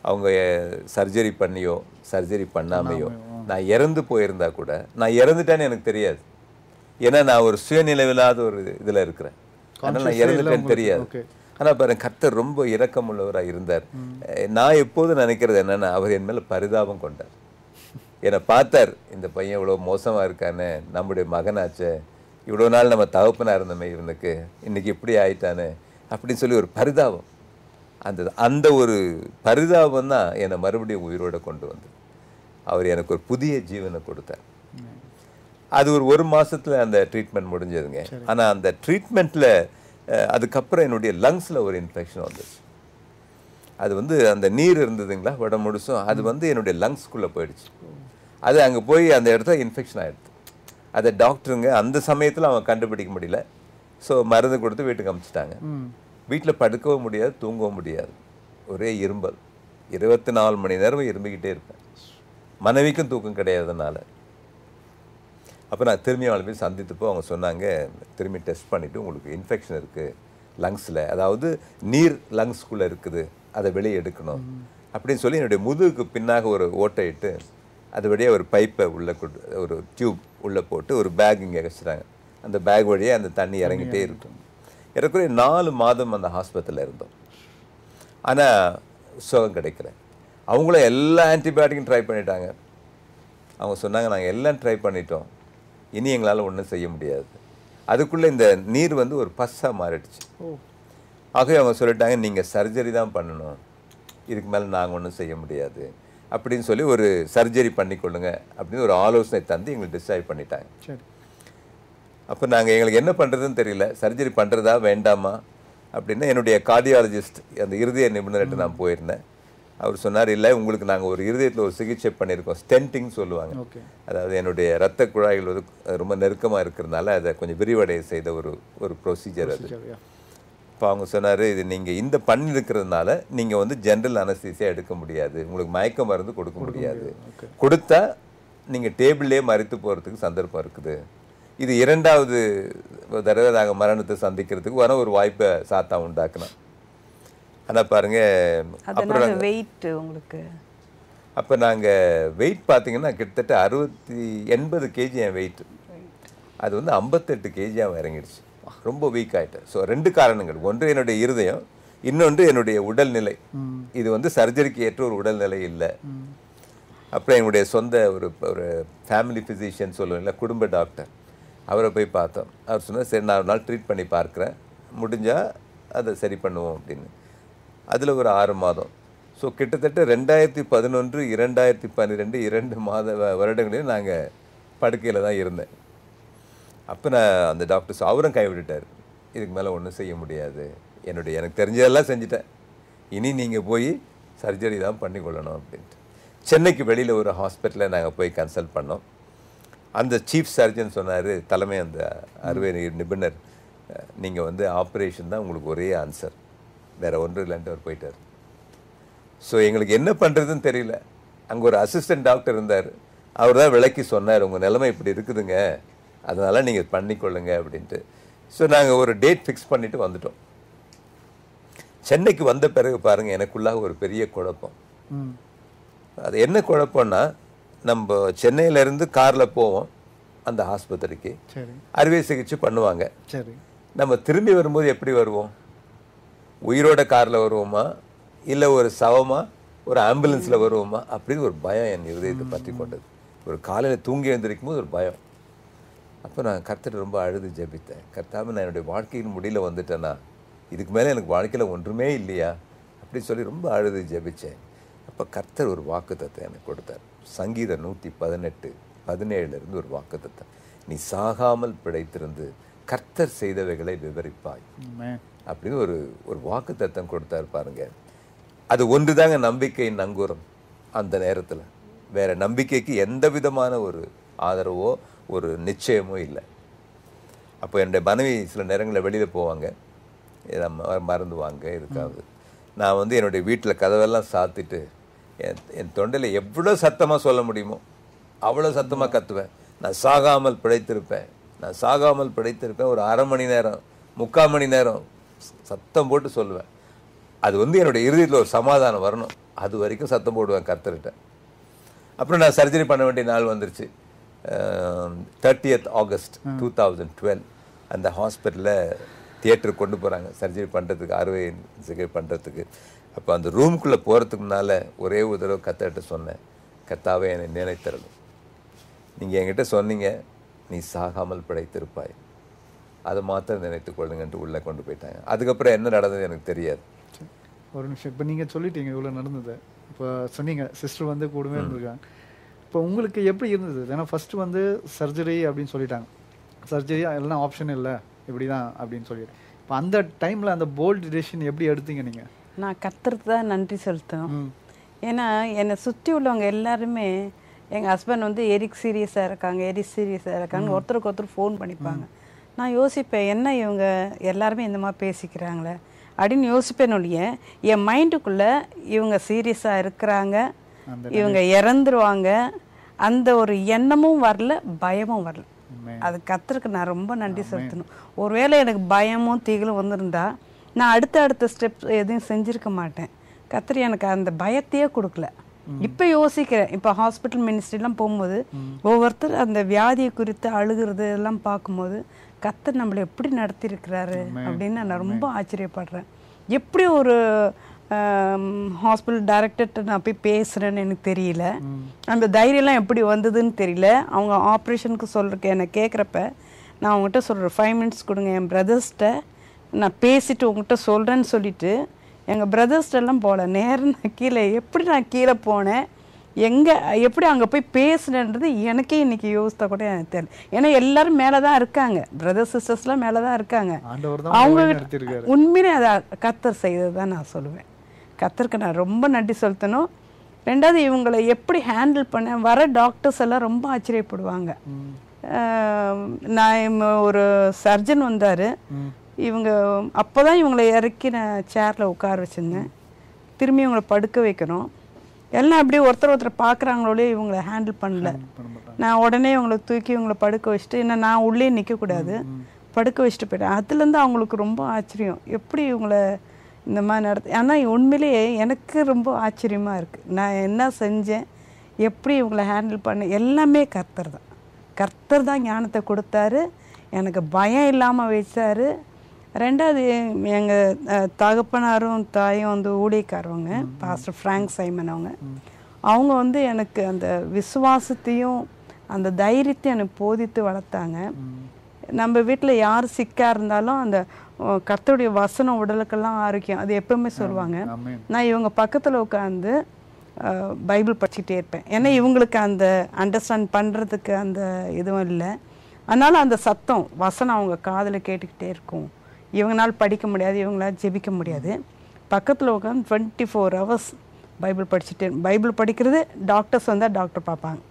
Speaker 2: அவங்க சர்ஜரி பண்ணியோ சர்ஜரி பண்ணாமையோ நான் இறந்து போயிருந்தா கூட நான் இறந்துட்டேன்னு எனக்கு தெரியாது ஏன்னா நான் ஒரு சுயநிலைவில்லாத ஒரு இதில் இருக்கிறேன் ஆனால் நான் இறந்துட்டேன்னு தெரியாது ஆனால் பாருங்க கர்த்தர் ரொம்ப இரக்கம் உள்ளவராக இருந்தார் நான் எப்போதும் நினைக்கிறது என்னென்னா அவர் என் மேலே பரிதாபம் கொண்டார் என்னை பார்த்தார் இந்த பையன் இவ்வளோ மோசமாக இருக்கானே நம்முடைய மகனாச்ச இவ்வளோ நாள் நம்ம தகப்பனாக இருந்தோமே இவனுக்கு இன்னைக்கு இப்படி ஆயிட்டானே அப்படின்னு சொல்லி ஒரு பரிதாபம் அந்த அந்த ஒரு பரிதாபம் தான் என்னை மறுபடியும் உயிரோடு கொண்டு வந்து அவர் எனக்கு ஒரு புதிய ஜீவனை கொடுத்தார் அது ஒரு ஒரு மாதத்தில் அந்த ட்ரீட்மெண்ட் முடிஞ்சதுங்க ஆனால் அந்த ட்ரீட்மெண்ட்டில் அதுக்கப்புறம் என்னுடைய லங்ஸில் ஒரு இன்ஃபெக்ஷன் வந்துச்சு அது வந்து அந்த நீர் இருந்ததுங்களா உடம்பு முடிசும் அது வந்து என்னுடைய லங்ஸ்க்குள்ளே போயிடுச்சு அது அங்கே போய் அந்த இடத்துல இன்ஃபெக்ஷன் ஆகிடுது அதை டாக்டருங்க அந்த சமயத்தில் அவன் கண்டுபிடிக்க முடியல ஸோ மருந்து கொடுத்து வீட்டுக்கு அமைச்சிட்டாங்க வீட்டில் படுக்கவும் முடியாது தூங்கவும் முடியாது ஒரே இரும்பல் இருபத்தி நாலு மணி நேரம் இரும்பிக்கிட்டே இருப்பேன் மனைவிக்கும் தூக்கம் கிடையாதுனால அப்போ நான் திரும்பி அவளை போய் சந்தித்தப்போ அவங்க சொன்னாங்க திரும்பி டெஸ்ட் பண்ணிவிட்டு உங்களுக்கு இன்ஃபெக்ஷன் இருக்குது லங்ஸில் அதாவது நீர் லங்ஸ்குள்ளே இருக்குது அதை வெளியே எடுக்கணும் அப்படின்னு சொல்லி என்னுடைய முதுகுக்கு பின்னாக ஒரு ஓட்டை இட்டு அது வழியாக ஒரு பைப்பை உள்ளே கொண்டு ஒரு டியூப் உள்ளே போட்டு ஒரு பேக் இங்கே வச்சுட்டாங்க அந்த பேக் வழியாக அந்த தண்ணி இறங்கிட்டே இருக்கும் ஏறக்குறைய நாலு மாதம் அந்த ஹாஸ்பத்திரியில் இருந்தோம் ஆனால் சுகம் கிடைக்கல அவங்கள எல்லா ஆன்டிபயோட்டிக்கும் ட்ரை பண்ணிட்டாங்க அவங்க சொன்னாங்க நாங்கள் எல்லாம் ட்ரை பண்ணிட்டோம் இனி எங்களால் ஒன்றும் செய்ய முடியாது அதுக்குள்ளே இந்த நீர் வந்து ஒரு பஸ்ஸாக மாறிடுச்சு ஆகவே அவங்க சொல்லிட்டாங்க நீங்கள் சர்ஜரி தான் பண்ணணும் இதுக்கு மேலே நாங்கள் ஒன்றும் செய்ய முடியாது அப்படின்னு சொல்லி ஒரு சர்ஜரி பண்ணிக்கொள்ளுங்க அப்படின்னு ஒரு ஆலோசனை தந்து எங்களுக்கு டிசைட் பண்ணிட்டாங்க அப்போ நாங்கள் எங்களுக்கு என்ன பண்ணுறதுன்னு தெரியல சர்ஜரி பண்ணுறதா வேண்டாமா அப்படின்னா என்னுடைய கார்டியாலஜிஸ்ட் அந்த இருதய நிபுணர்கிட்ட நான் போயிருந்தேன் அவர் சொன்னார் இல்லை உங்களுக்கு நாங்கள் ஒரு இருதயத்தில் ஒரு சிகிச்சை பண்ணியிருக்கோம் ஸ்டென்டிங் சொல்லுவாங்க அதாவது என்னுடைய ரத்த குழாய்கள் வந்து ரொம்ப நெருக்கமாக இருக்கிறதுனால அதை கொஞ்சம் விரிவடைய செய்த ஒரு ஒரு ப்ரொசீஜர் அது இப்போ அவங்க சொன்னார் இது நீங்கள் இந்த பண்ணிருக்கிறதுனால நீங்கள் வந்து ஜென்ரல் அனஸ்தீசியாக எடுக்க முடியாது உங்களுக்கு மயக்க மருந்து கொடுக்க முடியாது கொடுத்தா நீங்கள் டேபிள்லேயே மறைத்து போகிறதுக்கு சந்தர்ப்பம் இருக்குது இது இரண்டாவது நாங்கள் மரணத்தை சந்திக்கிறதுக்கு வர ஒரு வாய்ப்பை சாத்தா உண்டாக்கணும் ஆனால் பாருங்க அப்புறம்
Speaker 3: வெயிட் உங்களுக்கு
Speaker 2: அப்போ நாங்கள் வெயிட் பார்த்தீங்கன்னா கிட்டத்தட்ட அறுபத்தி எண்பது கேஜி என் வெயிட் அது வந்து ஐம்பத்தெட்டு கேஜியாக இறங்கிடுச்சு ரொம்ப வீக் ஆகிட்டேன் ஸோ ரெண்டு காரணங்கள் ஒன்று என்னுடைய இருதயம் இன்னொன்று என்னுடைய உடல்நிலை இது வந்து சர்ஜரிக்கு ஏற்ற ஒரு உடல்நிலை இல்லை அப்புறம் என்னுடைய சொந்த ஒரு ஒரு ஃபேமிலி ஃபிசிஷியன் சொல்லுவேன் இல்லை குடும்ப டாக்டர் அவரை போய் பார்த்தோம் அவர் சொன்னார் சரி நான் ஒரு நாள் ட்ரீட் பண்ணி பார்க்குறேன் முடிஞ்சால் அதை சரி பண்ணுவோம் அப்படின்னு அதில் ஒரு ஆறு மாதம் ஸோ கிட்டத்தட்ட ரெண்டாயிரத்தி பதினொன்று இரண்டாயிரத்தி பன்னிரெண்டு இரண்டு மாத வருடங்களையும் நாங்கள் படுக்கையில் தான் இருந்தேன் அப்போ நான் அந்த டாக்டர்ஸ் அவரும் கைவிட்டுட்டார் இதுக்கு மேலே ஒன்றும் செய்ய முடியாது என்னுடைய எனக்கு தெரிஞ்சதெல்லாம் செஞ்சுட்டேன் இனி நீங்கள் போய் சர்ஜரி தான் பண்ணிக்கொள்ளணும் அப்படின்ட்டு சென்னைக்கு வெளியில் ஒரு ஹாஸ்பிட்டலில் நாங்கள் போய் கன்சல்ட் பண்ணோம் அந்த சீஃப் சர்ஜன் சொன்னார் தலைமை அந்த அறுவை நிபுணர் நீங்கள் வந்து ஆப்ரேஷன் தான் உங்களுக்கு ஒரே ஆன்சர் வேறு ஒன்றும் இல்லைன்ட்டு அவர் போயிட்டார் ஸோ எங்களுக்கு என்ன பண்ணுறதுன்னு தெரியல அங்கே ஒரு அசிஸ்டன்ட் டாக்டர் இருந்தார் அவர் தான் விளக்கி சொன்னார் உங்கள் நிலைமை இப்படி இருக்குதுங்க அதனால் நீங்கள் பண்ணிக்கொள்ளுங்க அப்படின்ட்டு ஸோ நாங்கள் ஒரு டேட் ஃபிக்ஸ் பண்ணிவிட்டு வந்துட்டோம் சென்னைக்கு வந்த பிறகு பாருங்கள் எனக்குள்ளாக ஒரு பெரிய குழப்பம் அது என்ன குழப்பம்னா நம்ம சென்னையிலேருந்து காரில் போவோம் அந்த ஆஸ்பத்திரிக்கு அறுவை சிகிச்சை பண்ணுவாங்க சரி நம்ம திரும்பி வரும்போது எப்படி வருவோம் உயிரோட காரில் வருவோமா இல்லை ஒரு சவமாக ஒரு ஆம்புலன்ஸில் வருவோமா அப்படின்னு ஒரு பயம் என் இருதயத்தை பற்றி கொண்டது ஒரு காலையில் தூங்கி எழுந்திருக்கும் போது ஒரு பயம் அப்போ நான் கர்த்தர் ரொம்ப அழுது ஜபித்தேன் கர்த்தாமல் நான் என்னுடைய வாழ்க்கையின் முடியல வந்துட்டேன்னா இதுக்கு மேலே எனக்கு வாழ்க்கையில் ஒன்றுமே இல்லையா அப்படின்னு சொல்லி ரொம்ப அழுது ஜபித்தேன் அப்போ கர்த்தர் ஒரு வாக்குத்தத்தை எனக்கு கொடுத்தார் சங்கீத நூற்றி பதினெட்டு பதினேழுலேருந்து ஒரு வாக்குத்தத்தம் நீ சாகாமல் பிழைத்திருந்து கர்த்தர் செய்தவைகளை விவரிப்பாய் அப்படின்னு ஒரு ஒரு வாக்கு தத்தம் கொடுத்தாரு பாருங்க அது ஒன்று தாங்க நம்பிக்கையின் நங்கூரம் அந்த நேரத்தில் வேற நம்பிக்கைக்கு எந்த விதமான ஒரு ஆதரவோ ஒரு நிச்சயமோ இல்லை அப்போ என்னுடைய மனைவி சில நேரங்களில் வெளியில் போவாங்க மறந்துவாங்க இருக்காது நான் வந்து என்னுடைய வீட்டில் கதவெல்லாம் சாத்திட்டு என் என் தொண்டையில் எவ்வளோ சத்தமாக சொல்ல முடியுமோ அவ்வளோ சத்தமாக கத்துவேன் நான் சாகாமல் பிழைத்திருப்பேன் நான் சாகாமல் பிழைத்திருப்பேன் ஒரு அரை மணி நேரம் முக்கால் மணி நேரம் சத்தம் போட்டு சொல்லுவேன் அது வந்து என்னுடைய இறுதியில் ஒரு சமாதானம் வரணும் அது வரைக்கும் சத்தம் போடுவேன் கர்த்தர்கிட்ட அப்புறம் நான் சர்ஜரி பண்ண வேண்டிய நாள் வந்துருச்சு thirtieth August two thousand twelve அந்த ஹாஸ்பிட்டலில் தியேட்டருக்கு கொண்டு போகிறாங்க சர்ஜரி பண்ணுறதுக்கு அறுவை சிகை பண்ணுறதுக்கு அப்போ அந்த ரூமுக்குள்ளே போகிறதுக்கு முன்னால் ஒரே ஒரு தடவை கத்தாகிட்ட சொன்னேன் கத்தாவே என்னை நினைத்தரலும் நீங்கள் என்கிட்ட சொன்னீங்க நீ சாகாமல் படைத்திருப்பாய் அதை மாத்திரம் நினைத்து கொள்ளுங்கன்ட்டு உள்ளே கொண்டு போயிட்டாங்க அதுக்கப்புறம் என்ன நடந்தது எனக்கு தெரியாது
Speaker 1: ஒரு நிமிஷம் இப்போ நீங்கள் சொல்லிட்டீங்க இவ்வளோ நடந்தது இப்போ சொன்னீங்க சிஸ்டர் வந்து கூடவே இருந்திருக்காங்க இப்போ உங்களுக்கு எப்படி இருந்தது ஏன்னா ஃபஸ்ட்டு வந்து சர்ஜரி அப்படின்னு சொல்லிட்டாங்க சர்ஜரி எல்லாம் ஆப்ஷன் இல்லை இப்படி தான் அப்படின்னு சொல்லிட்டு இப்போ அந்த டைமில் அந்த போல்டு டிசிஷன் எப்படி எடுத்தீங்க நீங்கள்
Speaker 3: நான் கத்துறது தான் நன்றி செலுத்தணும் ஏன்னா என்னை சுற்றி உள்ளவங்க எல்லாருமே எங்கள் ஹஸ்பண்ட் வந்து எரிக் சீரியஸாக இருக்காங்க எரிக் சீரியஸாக இருக்காங்க ஒருத்தருக்கு ஒருத்தர் ஃபோன் பண்ணிப்பாங்க நான் யோசிப்பேன் என்ன இவங்க எல்லாருமே இந்த மாதிரி பேசிக்கிறாங்களே அப்படின்னு யோசிப்பேன் ஒழிய என் மைண்டுக்குள்ளே இவங்க சீரியஸாக இருக்கிறாங்க இவங்க இறந்துருவாங்க அந்த ஒரு எண்ணமும் வரல பயமும் வரல அது கத்திருக்கு நான் ரொம்ப நன்றி செலுத்தணும் ஒருவேளை எனக்கு பயமும் திகிலும் வந்திருந்தா நான் அடுத்த அடுத்த ஸ்டெப்ஸ் எதுவும் செஞ்சுருக்க மாட்டேன் கத்திரி எனக்கு அந்த பயத்தையே கொடுக்கல இப்போ யோசிக்கிறேன் இப்போ ஹாஸ்பிட்டல் மினிஸ்ட்ரிலாம் போகும்போது ஒவ்வொருத்தர் அந்த வியாதியை குறித்து அழுகிறது எல்லாம் பார்க்கும்போது கத்தர் நம்மளை எப்படி நடத்தியிருக்கிறாரு அப்படின்னு நான் ரொம்ப ஆச்சரியப்படுறேன் எப்படி ஒரு ஹாஸ்பிட்டல் டைரக்டர்கிட்ட நான் போய் பேசுகிறேன்னு எனக்கு தெரியல அந்த தைரியம்லாம் எப்படி வந்ததுன்னு தெரியல அவங்க ஆப்ரேஷனுக்கு சொல்கிறக்கு என்னை கேட்குறப்ப நான் அவங்ககிட்ட சொல்கிறேன் ஃபைவ் மினிட்ஸ் கொடுங்க என் பிரதர்ஸ்கிட்ட நான் பேசிட்டு உங்கள்கிட்ட சொல்கிறேன்னு சொல்லிட்டு எங்கள் பிரதர்ஸ்டெல்லாம் போகல நேரம் நான் கீழே எப்படி நான் கீழே போனேன் எங்கே எப்படி அங்கே போய் பேசுனேன்றது எனக்கே இன்றைக்கி யோசித்தா கூட எனக்கு தெரியல ஏன்னா எல்லோரும் மேலே தான் இருக்காங்க பிரதர் சிஸ்டர்ஸ்லாம் மேலே தான் இருக்காங்க அவங்க உண்மையிலே அதை கத்தர் செய்தது தான் நான் சொல்லுவேன் கத்தருக்கு நான் ரொம்ப நன்றி செலுத்தணும் ரெண்டாவது இவங்களை எப்படி ஹேண்டில் பண்ண வர டாக்டர்ஸ் எல்லாம் ரொம்ப ஆச்சரியப்படுவாங்க நான் ஒரு சர்ஜன் வந்தார் இவங்க அப்போ தான் இவங்களை இறக்கி நான் சேரில் உட்கார வச்சுருந்தேன் திரும்பி இவங்களை படுக்க வைக்கணும் எல்லாம் அப்படியே ஒருத்தர் ஒருத்தர் பார்க்குறாங்களோடய இவங்களை ஹேண்டில் பண்ணல நான் உடனே இவங்களை தூக்கி இவங்களை படுக்க வச்சுட்டு என்ன நான் உள்ளே நிற்கக்கூடாது படுக்க வச்சுட்டு போயிட்டேன் அதுலேருந்து அவங்களுக்கு ரொம்ப ஆச்சரியம் எப்படி இவங்களை இந்த மாதிரி நடத்து ஆனால் உண்மையிலேயே எனக்கு ரொம்ப ஆச்சரியமாக இருக்குது நான் என்ன செஞ்சேன் எப்படி இவங்களை ஹேண்டில் பண்ண எல்லாமே கர்த்தர் தான் கர்த்தர் தான் ஞானத்தை கொடுத்தாரு எனக்கு பயம் இல்லாமல் வச்சாரு ரெண்டாவது எங்கள் தகப்பனாரும் தாயும் வந்து ஊழியக்காரவங்க பாஸ்டர் ஃப்ராங்க் சைமன் அவங்க அவங்க வந்து எனக்கு அந்த விசுவாசத்தையும் அந்த தைரியத்தையும் எனக்கு போதித்து வளர்த்தாங்க நம்ம வீட்டில் யார் சிக்காக இருந்தாலும் அந்த கத்தோடைய வசனம் உடலுக்கெல்லாம் ஆரோக்கியம் அது எப்பவுமே சொல்லுவாங்க நான் இவங்க பக்கத்தில் உட்காந்து பைபிள் படிச்சுட்டே இருப்பேன் ஏன்னா இவங்களுக்கு அந்த அண்டர்ஸ்டாண்ட் பண்ணுறதுக்கு அந்த இதுவும் இல்லை அதனால் அந்த சத்தம் வசனம் அவங்க காதில் கேட்டுக்கிட்டே இருக்கும் இவங்களால் படிக்க முடியாது இவங்களால் ஜெபிக்க முடியாது பக்கத்தில் உட்காந்து டுவெண்ட்டி ஃபோர் ஹவர்ஸ் பைபிள் படிச்சுட்டு பைபிள் படிக்கிறது டாக்டர்ஸ் வந்தால் டாக்டர் பார்ப்பாங்க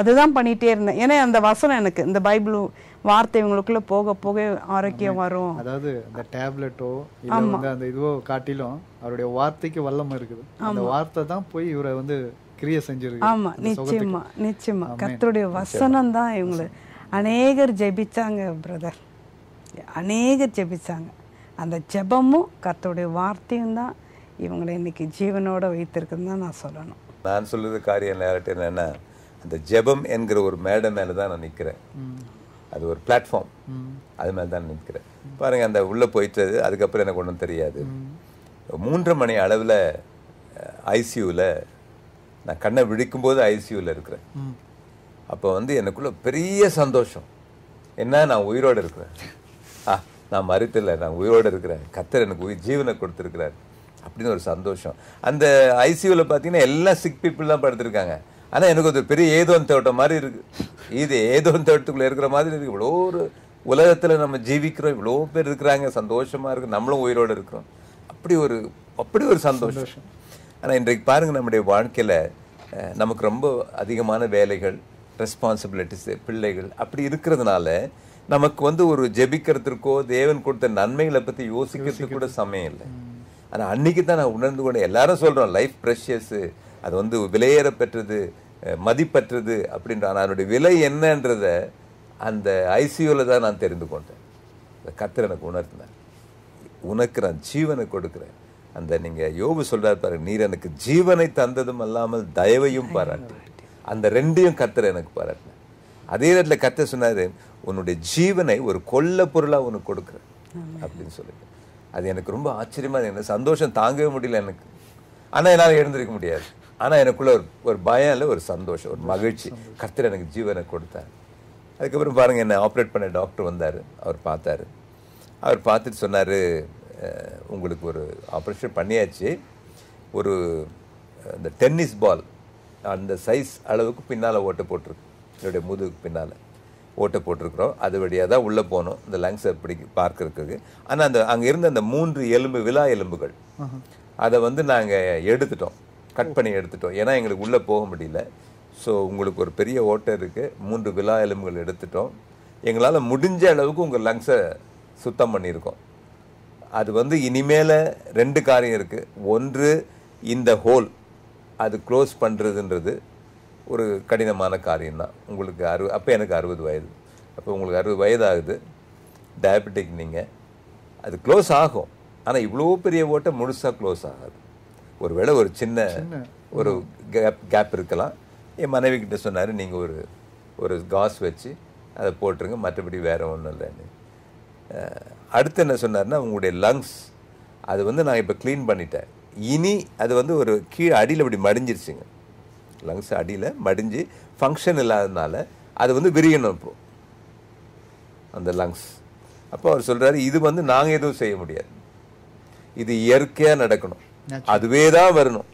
Speaker 3: அதுதான் பண்ணிகிட்டே இருந்தேன் ஏன்னா அந்த வசனம் எனக்கு இந்த பைபிள் வார்த்தை இவங்களுக்குள்ளே போக போக ஆரோக்கியம் வரும் அதாவது இந்த டேப்லெட்டோ ஆமாம் அந்த இதுவோ
Speaker 1: காட்டிலும் அவருடைய வார்த்தைக்கு வல்லமை இருக்குது அந்த வார்த்தை தான் போய் இவரை வந்து கிரியை செஞ்சிருக்கு ஆமாம் நிச்சயமாக
Speaker 3: நிச்சயமாக கத்தருடைய வசனம் தான் இவங்களை அநேகர் ஜெபிச்சாங்க பிரதர் அநேகர் ஜெபிச்சாங்க அந்த ஜெபமும் கர்த்தருடைய வார்த்தையும் தான் இவங்களை இன்றைக்கி ஜீவனோடு வைத்திருக்குன்னு தான் நான் சொல்லணும்
Speaker 2: நான் சொல்லுறது காரியம் நேரட்டு என்னென்னா அந்த ஜெபம் என்கிற ஒரு மேடை மேலே தான் நான் நிற்கிறேன் அது ஒரு பிளாட்ஃபார்ம் அது மேலே தான் நிற்கிறேன் பாருங்கள் அந்த உள்ளே போயிட்டு அதுக்கப்புறம் எனக்கு ஒன்றும் தெரியாது மூன்று மணி அளவில் ஐசியூவில் நான் கண்ணை விழிக்கும்போது ஐசியூவில் இருக்கிறேன் அப்போ வந்து எனக்குள்ளே பெரிய சந்தோஷம் என்ன நான் உயிரோடு இருக்கிறேன் நான் மறுத்தல நான் உயிரோடு இருக்கிறேன் கத்தர் எனக்கு உயிர் ஜீவனை கொடுத்துருக்கிறார் அப்படின்னு ஒரு சந்தோஷம் அந்த ஐசியூவில் பார்த்தீங்கன்னா எல்லா சிக் பீப்புள் தான் படுத்திருக்காங்க ஆனால் எனக்கு ஒரு பெரிய ஏதோன் தோட்டம் மாதிரி இருக்குது இது ஏதோன் தோட்டத்துக்குள்ளே இருக்கிற மாதிரி இருக்குது இவ்வளோ ஒரு உலகத்தில் நம்ம ஜீவிக்கிறோம் இவ்வளோ பேர் இருக்கிறாங்க சந்தோஷமாக இருக்குது நம்மளும் உயிரோடு இருக்கிறோம் அப்படி ஒரு அப்படி ஒரு சந்தோஷம் ஆனால் இன்றைக்கு பாருங்கள் நம்முடைய வாழ்க்கையில் நமக்கு ரொம்ப அதிகமான வேலைகள் ரெஸ்பான்சிபிலிட்டிஸு பிள்ளைகள் அப்படி இருக்கிறதுனால நமக்கு வந்து ஒரு ஜெபிக்கிறதுக்கோ தேவன் கொடுத்த நன்மைகளை பற்றி யோசிக்கிறதுக்கு கூட சமயம் இல்லை ஆனால் அன்னைக்கு தான் நான் உணர்ந்து கொண்டேன் எல்லாரும் சொல்கிறோம் லைஃப் ப்ரெஷியஸு அது வந்து விலையேற பெற்றது மதிப்பற்றது அப்படின்ற அதனுடைய விலை என்னன்றத அந்த ஐசியூவில் தான் நான் தெரிந்து கொண்டேன் அந்த கத்தர் எனக்கு உணர்த்தினேன் உனக்கு நான் ஜீவனை கொடுக்குறேன் அந்த நீங்கள் யோபு சொல்கிறார் பாருங்க நீர் எனக்கு ஜீவனை தந்ததும் அல்லாமல் தயவையும் பாராட்டு அந்த ரெண்டையும் கத்தரை எனக்கு பாராட்டினேன் அதே நேரத்தில் கத்த சொன்னார் உன்னுடைய ஜீவனை ஒரு கொல்ல பொருளாக உனக்கு கொடுக்குறேன் அப்படின்னு சொல்லிட்டு அது எனக்கு ரொம்ப ஆச்சரியமாக என்ன சந்தோஷம் தாங்கவே முடியல எனக்கு ஆனால் என்னால் எழுந்திருக்க முடியாது ஆனால் எனக்குள்ள ஒரு ஒரு பயம் இல்லை ஒரு சந்தோஷம் ஒரு மகிழ்ச்சி கர்த்தர் எனக்கு ஜீவனை கொடுத்தார் அதுக்கப்புறம் பாருங்கள் என்னை ஆப்ரேட் பண்ண டாக்டர் வந்தார் அவர் பார்த்தார் அவர் பார்த்துட்டு சொன்னார் உங்களுக்கு ஒரு ஆப்ரேஷன் பண்ணியாச்சு ஒரு அந்த டென்னிஸ் பால் அந்த சைஸ் அளவுக்கு பின்னால் ஓட்டு போட்டிருக்கு என்னுடைய முதுகுக்கு பின்னால் ஓட்டை போட்டிருக்கிறோம் அது வழியாக தான் உள்ளே போனோம் இந்த லங்ஸை பிடி பார்க்கறதுக்கு ஆனால் அந்த அங்கே இருந்த அந்த மூன்று எலும்பு விழா எலும்புகள் அதை வந்து நாங்கள் எடுத்துட்டோம் கட் பண்ணி எடுத்துட்டோம் ஏன்னா எங்களுக்கு உள்ளே போக முடியல ஸோ உங்களுக்கு ஒரு பெரிய ஓட்டை இருக்குது மூன்று விழா எலும்புகள் எடுத்துட்டோம் எங்களால் முடிஞ்ச அளவுக்கு உங்கள் லங்ஸை சுத்தம் பண்ணியிருக்கோம் அது வந்து இனிமேல் ரெண்டு காரியம் இருக்குது ஒன்று இந்த ஹோல் அது க்ளோஸ் பண்ணுறதுன்றது ஒரு கடினமான காரியம்தான் உங்களுக்கு அறுவ அப்போ எனக்கு அறுபது வயது அப்போ உங்களுக்கு அறுபது வயது ஆகுது டயபெட்டிக் நீங்கள் அது க்ளோஸ் ஆகும் ஆனால் இவ்வளோ பெரிய ஓட்டை முழுசாக க்ளோஸ் ஆகாது ஒரு வேளை ஒரு சின்ன ஒரு கேப் கேப் இருக்கலாம் என் மனைவி கிட்டே சொன்னார் நீங்கள் ஒரு ஒரு காஸ் வச்சு அதை போட்டுருங்க மற்றபடி வேறு ஒன்றும் இல்லைன்னு அடுத்து என்ன சொன்னார்னா உங்களுடைய லங்ஸ் அது வந்து நான் இப்போ க்ளீன் பண்ணிட்டேன் இனி அது வந்து ஒரு கீழே அடியில் அப்படி மடிஞ்சிருச்சுங்க லங்ஸ் அடியில் மடிஞ்சு ஃபங்க்ஷன் இல்லாததுனால அது வந்து விரியணும் இப்போ அந்த லங்ஸ் அப்போ அவர் சொல்கிறாரு இது வந்து நாங்கள் எதுவும் செய்ய முடியாது இது இயற்கையாக நடக்கணும் அதுவே தான் வரணும்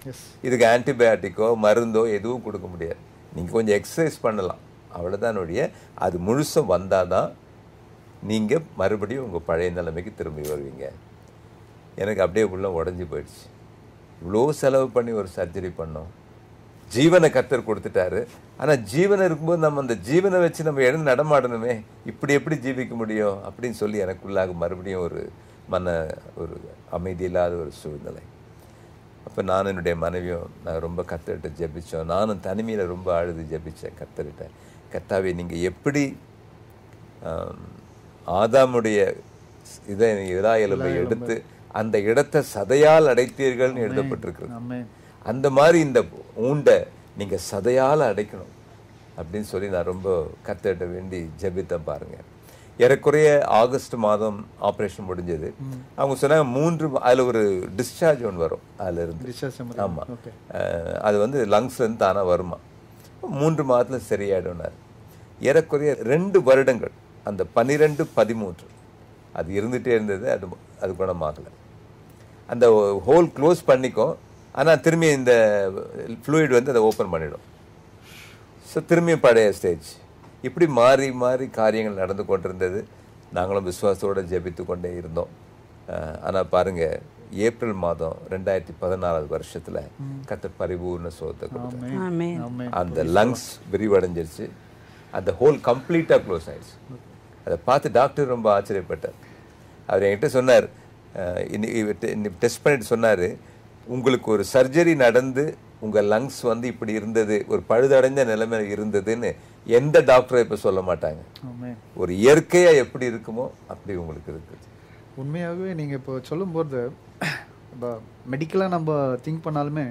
Speaker 2: இதுக்கு ஆன்டிபயாட்டிக்கோ மருந்தோ எதுவும் கொடுக்க முடியாது நீங்கள் கொஞ்சம் எக்ஸசைஸ் பண்ணலாம் அவ்வளோதான் ஒழிய அது முழுசும் வந்தால் தான் நீங்கள் மறுபடியும் உங்கள் பழைய நிலைமைக்கு திரும்பி வருவீங்க எனக்கு அப்படியே உள்ள உடஞ்சி போயிடுச்சு இவ்வளோ செலவு பண்ணி ஒரு சர்ஜரி பண்ணோம் ஜீவனை கத்தர் கொடுத்துட்டாரு ஆனால் ஜீவனை இருக்கும்போது நம்ம அந்த ஜீவனை வச்சு நம்ம எழுந்து நடமாடணுமே இப்படி எப்படி ஜீவிக்க முடியும் அப்படின்னு சொல்லி எனக்குள்ளாக மறுபடியும் ஒரு மன ஒரு அமைதி இல்லாத ஒரு சூழ்நிலை அப்போ நான் என்னுடைய மனைவியும் நான் ரொம்ப கத்தர்கிட்ட ஜபித்தோம் நானும் தனிமையில் ரொம்ப அழுது ஜபித்தேன் கத்தர்கிட்ட கத்தாவே நீங்கள் எப்படி ஆதாமுடைய இதை இராயலுமை எடுத்து அந்த இடத்தை சதையால் அடைத்தீர்கள்னு எழுதப்பட்டிருக்கிறது அந்த மாதிரி இந்த ஊண்டை நீங்கள் சதையால் அடைக்கணும் அப்படின்னு சொல்லி நான் ரொம்ப கத்திட வேண்டி ஜபித்த பாருங்கள் ஏறக்குறைய ஆகஸ்ட் மாதம் ஆப்ரேஷன் முடிஞ்சது அவங்க சொன்னாங்க மூன்று அதில் ஒரு டிஸ்சார்ஜ் ஒன்று வரும் அதிலிருந்து ஆமாம் அது வந்து லங்ஸ்லேருந்து தானாக வருமா மூன்று மாதத்தில் சரியாயிடும்னார் ஏறக்குறைய ரெண்டு வருடங்கள் அந்த பன்னிரெண்டு பதிமூன்று அது இருந்துகிட்டே இருந்தது அது அது குணமாகலை அந்த ஹோல் க்ளோஸ் பண்ணிக்கும் ஆனால் திரும்பி இந்த ஃப்ளூயிட் வந்து அதை ஓப்பன் பண்ணிடும் ஸோ திரும்பி பழைய ஸ்டேஜ் இப்படி மாறி மாறி காரியங்கள் நடந்து கொண்டிருந்தது நாங்களும் விஸ்வாசத்தோடு ஜெபித்து கொண்டே இருந்தோம் ஆனால் பாருங்கள் ஏப்ரல் மாதம் ரெண்டாயிரத்தி பதினாறாவது வருஷத்தில் கத்த பரிபூர்ண சுகத்தை அந்த லங்ஸ் விரிவடைஞ்சிருச்சு அந்த ஹோல் கம்ப்ளீட்டாக க்ளோஸ் ஆயிடுச்சு அதை பார்த்து டாக்டர் ரொம்ப ஆச்சரியப்பட்டார் அவர் என்கிட்ட சொன்னார் இன்னைக்கு டெஸ்ட் பண்ணிட்டு சொன்னார் உங்களுக்கு ஒரு சர்ஜரி நடந்து உங்கள் லங்ஸ் வந்து இப்படி இருந்தது ஒரு பழுதடைஞ்ச நிலைமை இருந்ததுன்னு எந்த டாக்டரும் இப்போ சொல்ல மாட்டாங்க ஒரு இயற்கையாக எப்படி இருக்குமோ அப்படி உங்களுக்கு இருக்குது
Speaker 1: உண்மையாகவே நீங்கள் இப்போ சொல்லும்போது இப்போ மெடிக்கலாக நம்ம திங்க் பண்ணாலுமே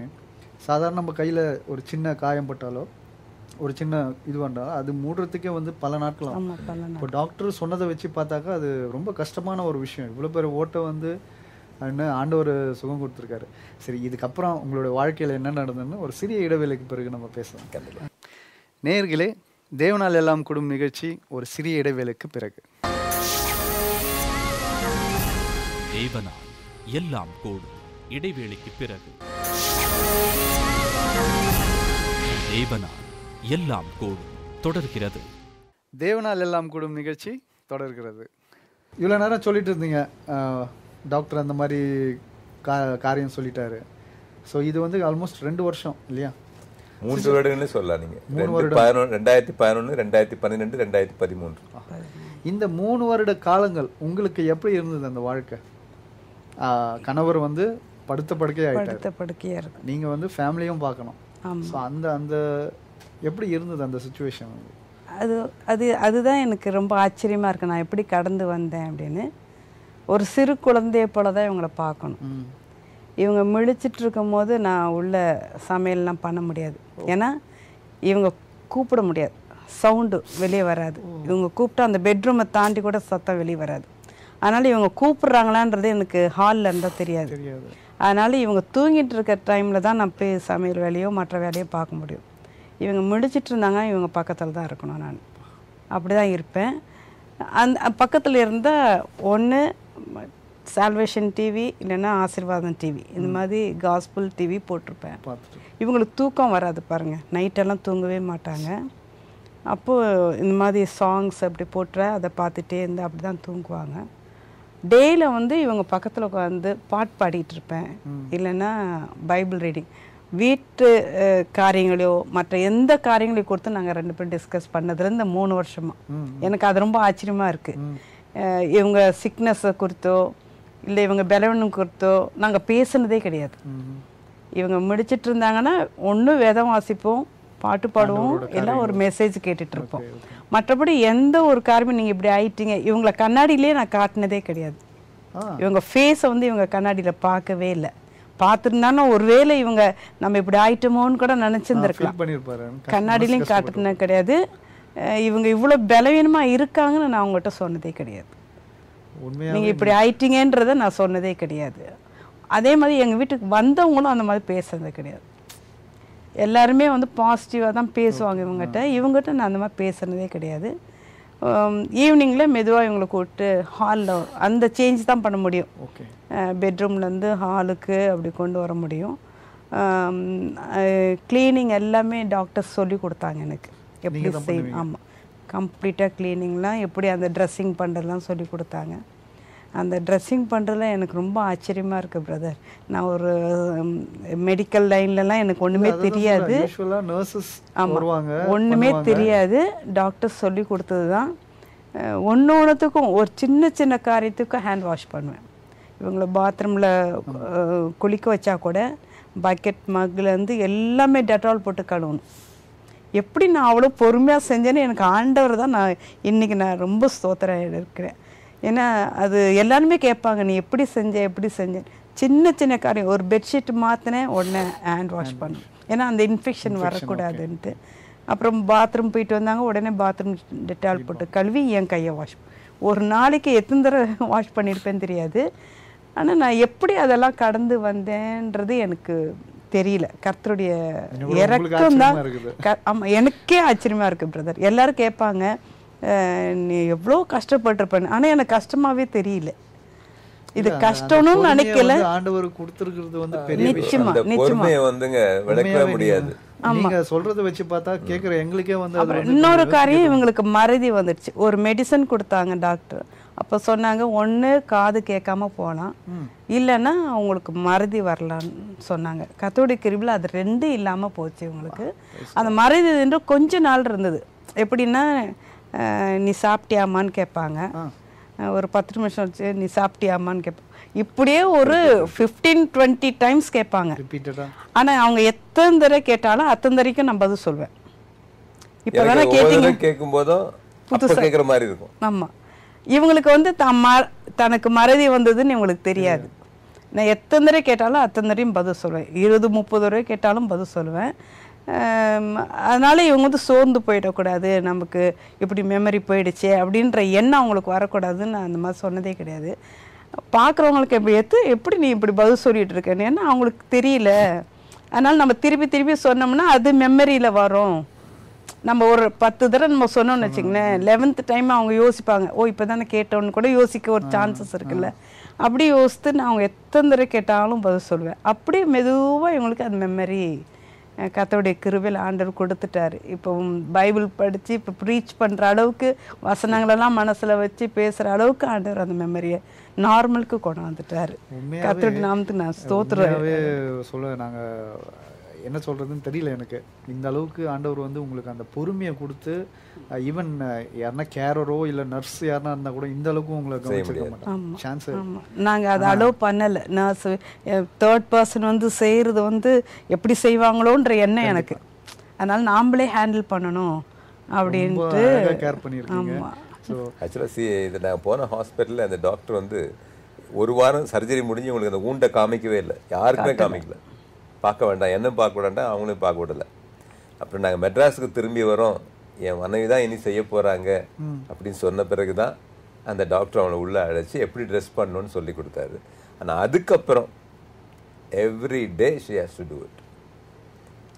Speaker 1: சாதாரண நம்ம கையில் ஒரு சின்ன காயம் பட்டாலோ ஒரு சின்ன இது பண்ணாலும் அது மூடுறதுக்கே வந்து பல நாட்கள் இப்போ டாக்டர் சொன்னதை வச்சு பார்த்தாக்கா அது ரொம்ப கஷ்டமான ஒரு விஷயம் இவ்வளோ பேர் ஓட்டை வந்து அப்படின்னு ஆண்டவர் சுகம் கொடுத்துருக்காரு சரி இதுக்கப்புறம் உங்களுடைய வாழ்க்கையில் என்ன நடந்ததுன்னு ஒரு சிறிய இடைவேளைக்கு பிறகு நம்ம பேசலாம் கண்டிப்பாக நேர்களே தேவனால் எல்லாம் குடும் நிகழ்ச்சி ஒரு சிறிய இடைவேளைக்கு பிறகு
Speaker 3: தேவனால் எல்லாம் கூடும் இடைவேளைக்கு பிறகு
Speaker 2: தேவனால் எல்லாம் கூடும் தொடர்கிறது
Speaker 1: தேவனால் எல்லாம் கூடும் நிகழ்ச்சி தொடர்கிறது இவ்வளோ நேரம் சொல்லிட்டு இருந்தீங்க டாக்டர் அந்த மாதிரி கா காரியம் சொல்லிட்டாரு ஸோ இது வந்து ஆல்மோஸ்ட் ரெண்டு வருஷம் இல்லையா மூன்று வருடங்களே சொல்லலாம் நீங்கள் மூணு வருடம்
Speaker 2: பதினொன்று ரெண்டாயிரத்தி பதினொன்று ரெண்டாயிரத்தி பன்னிரெண்டு ரெண்டாயிரத்தி பதிமூன்று
Speaker 1: இந்த மூணு வருட காலங்கள் உங்களுக்கு எப்படி இருந்தது அந்த வாழ்க்கை கணவர் வந்து படுத்த படுக்கையாக படுத்த படுக்கையாக இருக்கு நீங்கள் வந்து ஃபேமிலியும் பார்க்கணும் ஸோ அந்த அந்த எப்படி இருந்தது அந்த சுச்சுவேஷன்
Speaker 3: அது அது அதுதான் எனக்கு ரொம்ப ஆச்சரியமாக இருக்குது நான் எப்படி கடந்து வந்தேன் அப்படின்னு ஒரு சிறு குழந்தைய போல தான் இவங்களை பார்க்கணும் இவங்க மிழிச்சிட்டு இருக்கும் போது நான் உள்ள சமையல்லாம் பண்ண முடியாது ஏன்னா இவங்க கூப்பிட முடியாது சவுண்டு வெளியே வராது இவங்க கூப்பிட்டா அந்த பெட்ரூமை தாண்டி கூட சத்தம் வெளியே வராது அதனால் இவங்க கூப்பிட்றாங்களான்றது எனக்கு ஹாலில் இருந்தால் தெரியாது அதனால் இவங்க தூங்கிட்டு இருக்க டைமில் தான் நான் போய் சமையல் வேலையோ மற்ற வேலையோ பார்க்க முடியும் இவங்க முடிச்சிட்டு இருந்தாங்க இவங்க பக்கத்தில் தான் இருக்கணும் நான் அப்படி தான் இருப்பேன் அந்த பக்கத்தில் இருந்தால் ஒன்று சால்வேஷன் டிவி இல்லைன்னா ஆசிர்வாதம் டிவி இந்த மாதிரி காஸ்புல் டிவி போட்டிருப்பேன் இவங்களுக்கு தூக்கம் வராது பாருங்கள் நைட்டெல்லாம் தூங்கவே மாட்டாங்க அப்போது இந்த மாதிரி சாங்ஸ் அப்படி போட்டுற அதை பார்த்துட்டே இருந்து அப்படி தான் தூங்குவாங்க டேயில் வந்து இவங்க பக்கத்தில் உட்காந்து பாட்டு பாடிட்டு இருப்பேன் இல்லைன்னா பைபிள் ரீடிங் வீட்டு காரியங்களையோ மற்ற எந்த காரியங்களையும் கொடுத்து நாங்கள் ரெண்டு பேரும் டிஸ்கஸ் பண்ணதுலேருந்து மூணு வருஷமாக எனக்கு அது ரொம்ப ஆச்சரியமாக இருக்குது இவங்க சிக்னஸை குறித்தோ இல்லை இவங்க பலவனும் குறித்தோ நாங்கள் பேசுனதே கிடையாது இவங்க முடிச்சிட்டு இருந்தாங்கன்னா ஒன்று வேதம் வாசிப்போம் பாட்டு பாடுவோம் எல்லாம் ஒரு மெசேஜ் கேட்டுட்டு இருப்போம் மற்றபடி எந்த ஒரு காரியமும் நீங்கள் இப்படி ஆயிட்டீங்க இவங்களை கண்ணாடியிலே நான் காட்டினதே கிடையாது இவங்க ஃபேஸை வந்து இவங்க கண்ணாடியில் பார்க்கவே இல்லை ஒரு ஒருவேளை இவங்க நம்ம இப்படி ஆயிட்டோமோன்னு கூட நினச்சிருந்துருக்கலாம்
Speaker 1: கண்ணாடியிலையும் காட்டுறதுனா
Speaker 3: கிடையாது இவங்க இவ்வளோ பலவீனமாக இருக்காங்கன்னு நான் அவங்ககிட்ட சொன்னதே கிடையாது நீங்கள் இப்படி ஆயிட்டீங்கன்றதை நான் சொன்னதே கிடையாது அதே மாதிரி எங்கள் வீட்டுக்கு வந்தவங்களும் அந்த மாதிரி பேசுறது கிடையாது எல்லாருமே வந்து பாசிட்டிவாக தான் பேசுவாங்க இவங்ககிட்ட இவங்ககிட்ட நான் அந்த மாதிரி பேசுனதே கிடையாது ஈவினிங்கில் மெதுவாக இவங்களை கூப்பிட்டு ஹாலில் அந்த சேஞ்ச் தான் பண்ண முடியும் பெட்ரூம்லேருந்து ஹாலுக்கு அப்படி கொண்டு வர முடியும் க்ளீனிங் எல்லாமே டாக்டர்ஸ் சொல்லி கொடுத்தாங்க எனக்கு எப்படி செய்யும் ஆமாம் கம்ப்ளீட்டாக க்ளீனிங்லாம் எப்படி அந்த ட்ரெஸ்ஸிங் பண்ணுறதுலாம் சொல்லி கொடுத்தாங்க அந்த ட்ரெஸ்ஸிங் பண்ணுறதுலாம் எனக்கு ரொம்ப ஆச்சரியமாக இருக்குது பிரதர் நான் ஒரு மெடிக்கல் லைன்லலாம் எனக்கு ஒன்றுமே தெரியாது
Speaker 1: ஆமாம் ஒன்றுமே தெரியாது
Speaker 3: டாக்டர் சொல்லி கொடுத்தது தான் ஒன்று ஒன்றுத்துக்கும் ஒரு சின்ன சின்ன காரியத்துக்கும் ஹேண்ட் வாஷ் பண்ணுவேன் இவங்கள பாத்ரூமில் குளிக்க வச்சா கூட பக்கெட் மக்லேருந்து எல்லாமே டெட்டால் போட்டு கழுவணும் எப்படி நான் அவ்வளோ பொறுமையாக செஞ்சேன்னு எனக்கு ஆண்டவர் தான் நான் இன்றைக்கி நான் ரொம்ப ஸ்தோத்திரம் இருக்கிறேன் ஏன்னா அது எல்லாருமே கேட்பாங்க நீ எப்படி செஞ்ச எப்படி செஞ்சேன் சின்ன சின்ன காரியம் ஒரு பெட்ஷீட் மாற்றினேன் உடனே ஹேண்ட் வாஷ் பண்ணும் ஏன்னா அந்த இன்ஃபெக்ஷன் வரக்கூடாதுன்ட்டு அப்புறம் பாத்ரூம் போயிட்டு வந்தாங்க உடனே பாத்ரூம் டெட்டால் போட்டு கழுவி என் கையை வாஷ் ஒரு நாளைக்கு எத்தனை தடவை வாஷ் பண்ணியிருப்பேன்னு தெரியாது ஆனால் நான் எப்படி அதெல்லாம் கடந்து வந்தேன்றது எனக்கு தெரியல கர்த்தருடைய இறக்கம் தான் ஆமாம் எனக்கே ஆச்சரியமாக இருக்குது பிரதர் எல்லாரும் கேட்பாங்க நீ எவ்வளோ கஷ்டப்பட்டிருப்பேன் ஆனால் எனக்கு கஷ்டமாகவே தெரியல இது கஷ்டம்னு நினைக்கல ஆண்டவர்
Speaker 1: கொடுத்திருக்கிறது வந்து பெரிய நிச்சயமா
Speaker 2: நிச்சயமா வந்துங்க விளக்கவே முடியாது
Speaker 1: நீங்க சொல்றதை வச்சு பார்த்தா கேக்குற எங்களுக்கே வந்து இன்னொரு காரியம்
Speaker 3: இவங்களுக்கு மறதி வந்துடுச்சு ஒரு மெடிசன் கொடுத்தாங்க டாக்டர் அப்போ சொன்னாங்க ஒன்று காது கேட்காம போகலாம் இல்லைன்னா அவங்களுக்கு மருதி வரலான்னு சொன்னாங்க கத்தோடி கிரிவில் அது ரெண்டும் இல்லாமல் போச்சு இவங்களுக்கு அந்த மருதி என்று கொஞ்ச நாள் இருந்தது எப்படின்னா நீ சாப்பிட்டியாமான்னு கேட்பாங்க ஒரு பத்து நிமிஷம் வச்சு நீ சாப்பிட்டியாமான்னு கேட்பாங்க இப்படியே ஒரு ஃபிஃப்டீன் டுவெண்ட்டி டைம்ஸ் கேட்பாங்க ஆனால் அவங்க எத்தனை தடவை கேட்டாலும் அத்தனை தரைக்கும் நம்ம பதில் சொல்வேன் இப்போ தானே கேட்டீங்க
Speaker 2: கேட்கும் போதும் புதுசாக கேட்குற மாதிரி இருக்கும்
Speaker 3: ஆமாம் இவங்களுக்கு வந்து தனக்கு மறதி வந்ததுன்னு இவங்களுக்கு தெரியாது நான் எத்தனை தடவை கேட்டாலும் அத்தனை தடவையும் பதில் சொல்லுவேன் இருபது முப்பது தடவை கேட்டாலும் பதில் சொல்லுவேன் அதனால் இவங்க வந்து சோர்ந்து போயிடக்கூடாது நமக்கு இப்படி மெமரி போயிடுச்சு அப்படின்ற எண்ணம் அவங்களுக்கு வரக்கூடாதுன்னு நான் அந்த மாதிரி சொன்னதே கிடையாது பார்க்குறவங்களுக்கு எப்படி எத்து எப்படி நீ இப்படி பதில் சொல்லிகிட்டு இருக்கேன்னு ஏன்னா அவங்களுக்கு தெரியல அதனால் நம்ம திருப்பி திருப்பி சொன்னோம்னா அது மெமரியில் வரும் நம்ம ஒரு பத்து தடவை நம்ம சொன்னோம்னு வச்சுக்கோங்களேன் லெவன்த் டைம் அவங்க யோசிப்பாங்க ஓ இப்போ தானே கேட்டோன்னு கூட யோசிக்க ஒரு சான்சஸ் இருக்குல்ல அப்படி யோசித்து நான் அவங்க எத்தனை தடவை கேட்டாலும் பதில் சொல்லுவேன் அப்படியே மெதுவாக இவங்களுக்கு அந்த மெமரி கத்தோடைய கிருவில் ஆண்டவர் கொடுத்துட்டார் இப்போ பைபிள் படித்து இப்போ ப்ரீச் பண்ணுற அளவுக்கு வசனங்களெல்லாம் மனசில் வச்சு பேசுகிற அளவுக்கு ஆண்டவர் அந்த மெமரியை நார்மலுக்கு கொண்டு வந்துட்டார் கத்தோடைய நாமத்துக்கு நான் ஸ்தோத்திரம்
Speaker 1: சொல்லுவேன் நாங்கள் என்ன சொல்கிறதுன்னு தெரியல எனக்கு இந்த அளவுக்கு ஆண்டவர் வந்து உங்களுக்கு அந்த பொறுமையை கொடுத்து ஈவன் யாருன்னா கேரரோ இல்லை நர்ஸ் யாருனா இருந்தால் கூட இந்த அளவுக்கு உங்களுக்கு
Speaker 3: சான்ஸ் நாங்கள் அதை அலோவ் பண்ணலை நர்ஸ் தேர்ட் பர்சன் வந்து செய்கிறது வந்து எப்படி செய்வாங்களோன்ற எண்ணம் எனக்கு அதனால நாம்ளே ஹேண்டில் பண்ணணும் அப்படின்ட்டு கேர் பண்ணியிருக்கோம்
Speaker 2: ஆக்சுவலாக சி இது நான் போன ஹாஸ்பிட்டலில் அந்த டாக்டர் வந்து ஒரு வாரம் சர்ஜரி முடிஞ்சு உங்களுக்கு அந்த ஊண்டை காமிக்கவே இல்லை யாருக்குமே காமிக்கல பார்க்க வேண்டாம் என்ன பார்க்க வேண்டாம் அவங்களையும் பார்க்க விடல அப்புறம் நாங்கள் மெட்ராஸுக்கு திரும்பி வரோம் என் மனைவி தான் இனி செய்ய போகிறாங்க அப்படின்னு சொன்ன பிறகு தான் அந்த டாக்டர் அவனை உள்ளே அழைச்சி எப்படி ட்ரெஸ் பண்ணணும்னு சொல்லி கொடுத்தாரு ஆனால் அதுக்கப்புறம் every day she has to do it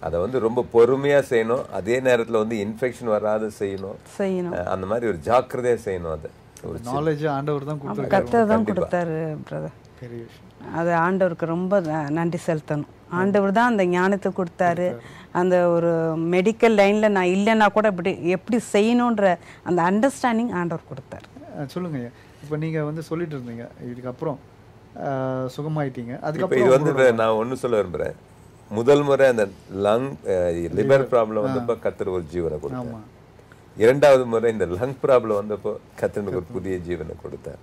Speaker 2: அதை வந்து ரொம்ப பொறுமையாக செய்யணும் அதே நேரத்தில் வந்து இன்ஃபெக்ஷன் வராத செய்யணும் செய்யணும் அந்த மாதிரி ஒரு ஜாக்கிரதையாக செய்யணும் அதை ஒரு நாலேஜ்
Speaker 1: ஆண்டவர் தான் கொடுத்தாரு
Speaker 3: கண்டிப்பாக பெரிய விஷயம் அது ஆண்டவருக்கு ரொம்ப நன்றி செலுத்தணும் ஆண்டவர் தான் அந்த ஞானத்தை கொடுத்தாரு அந்த ஒரு மெடிக்கல் லைன்ல நான் இல்லைன்னா கூட இப்படி எப்படி செய்யணுன்ற அந்த அண்டர்ஸ்டாண்டிங் ஆண்டவர் கொடுத்தாரு
Speaker 1: சொல்லுங்க இப்போ நீங்க வந்து சொல்லிட்டு இருந்தீங்க இதுக்கப்புறம் சுகமாயிட்டீங்க அதுக்கப்புறம் இது வந்து
Speaker 2: நான் ஒன்று சொல்ல விரும்புறேன் முதல் முறை அந்த லங் லிவர் ப்ராப்ளம் வந்தப்போ கத்துற ஒரு ஜீவனை கொடுத்தேன் இரண்டாவது முறை இந்த லங் ப்ராப்ளம் வந்தப்போ கத்தனுக்கு ஒரு புதிய ஜீவனை கொடுத்தேன்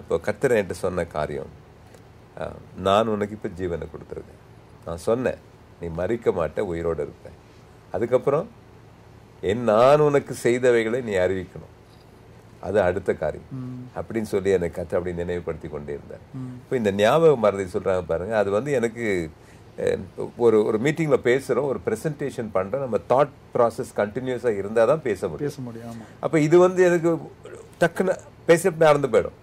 Speaker 2: அப்போ கத்துற என்று சொன்ன காரியம் நான் உனக்கு இப்போ ஜீவனை கொடுத்துருக்கேன் நான் சொன்னேன் நீ மறிக்க மாட்டேன் உயிரோடு இருப்பேன் அதுக்கப்புறம் என் நான் உனக்கு செய்தவைகளை நீ அறிவிக்கணும் அது அடுத்த காரியம் அப்படின்னு சொல்லி எனக்கு கற்று அப்படி நினைவுபடுத்தி கொண்டே இருந்தேன் இப்போ இந்த ஞாபக மறதி சொல்கிறாங்க பாருங்கள் அது வந்து எனக்கு ஒரு ஒரு மீட்டிங்கில் பேசுகிறோம் ஒரு ப்ரெசன்டேஷன் பண்ணுறோம் நம்ம தாட் ப்ராசஸ் கண்டினியூஸாக இருந்தால் தான் பேச முடியும் பேச முடியும் அப்போ இது வந்து எனக்கு டக்குன்னு பேச நடந்து போயிடும்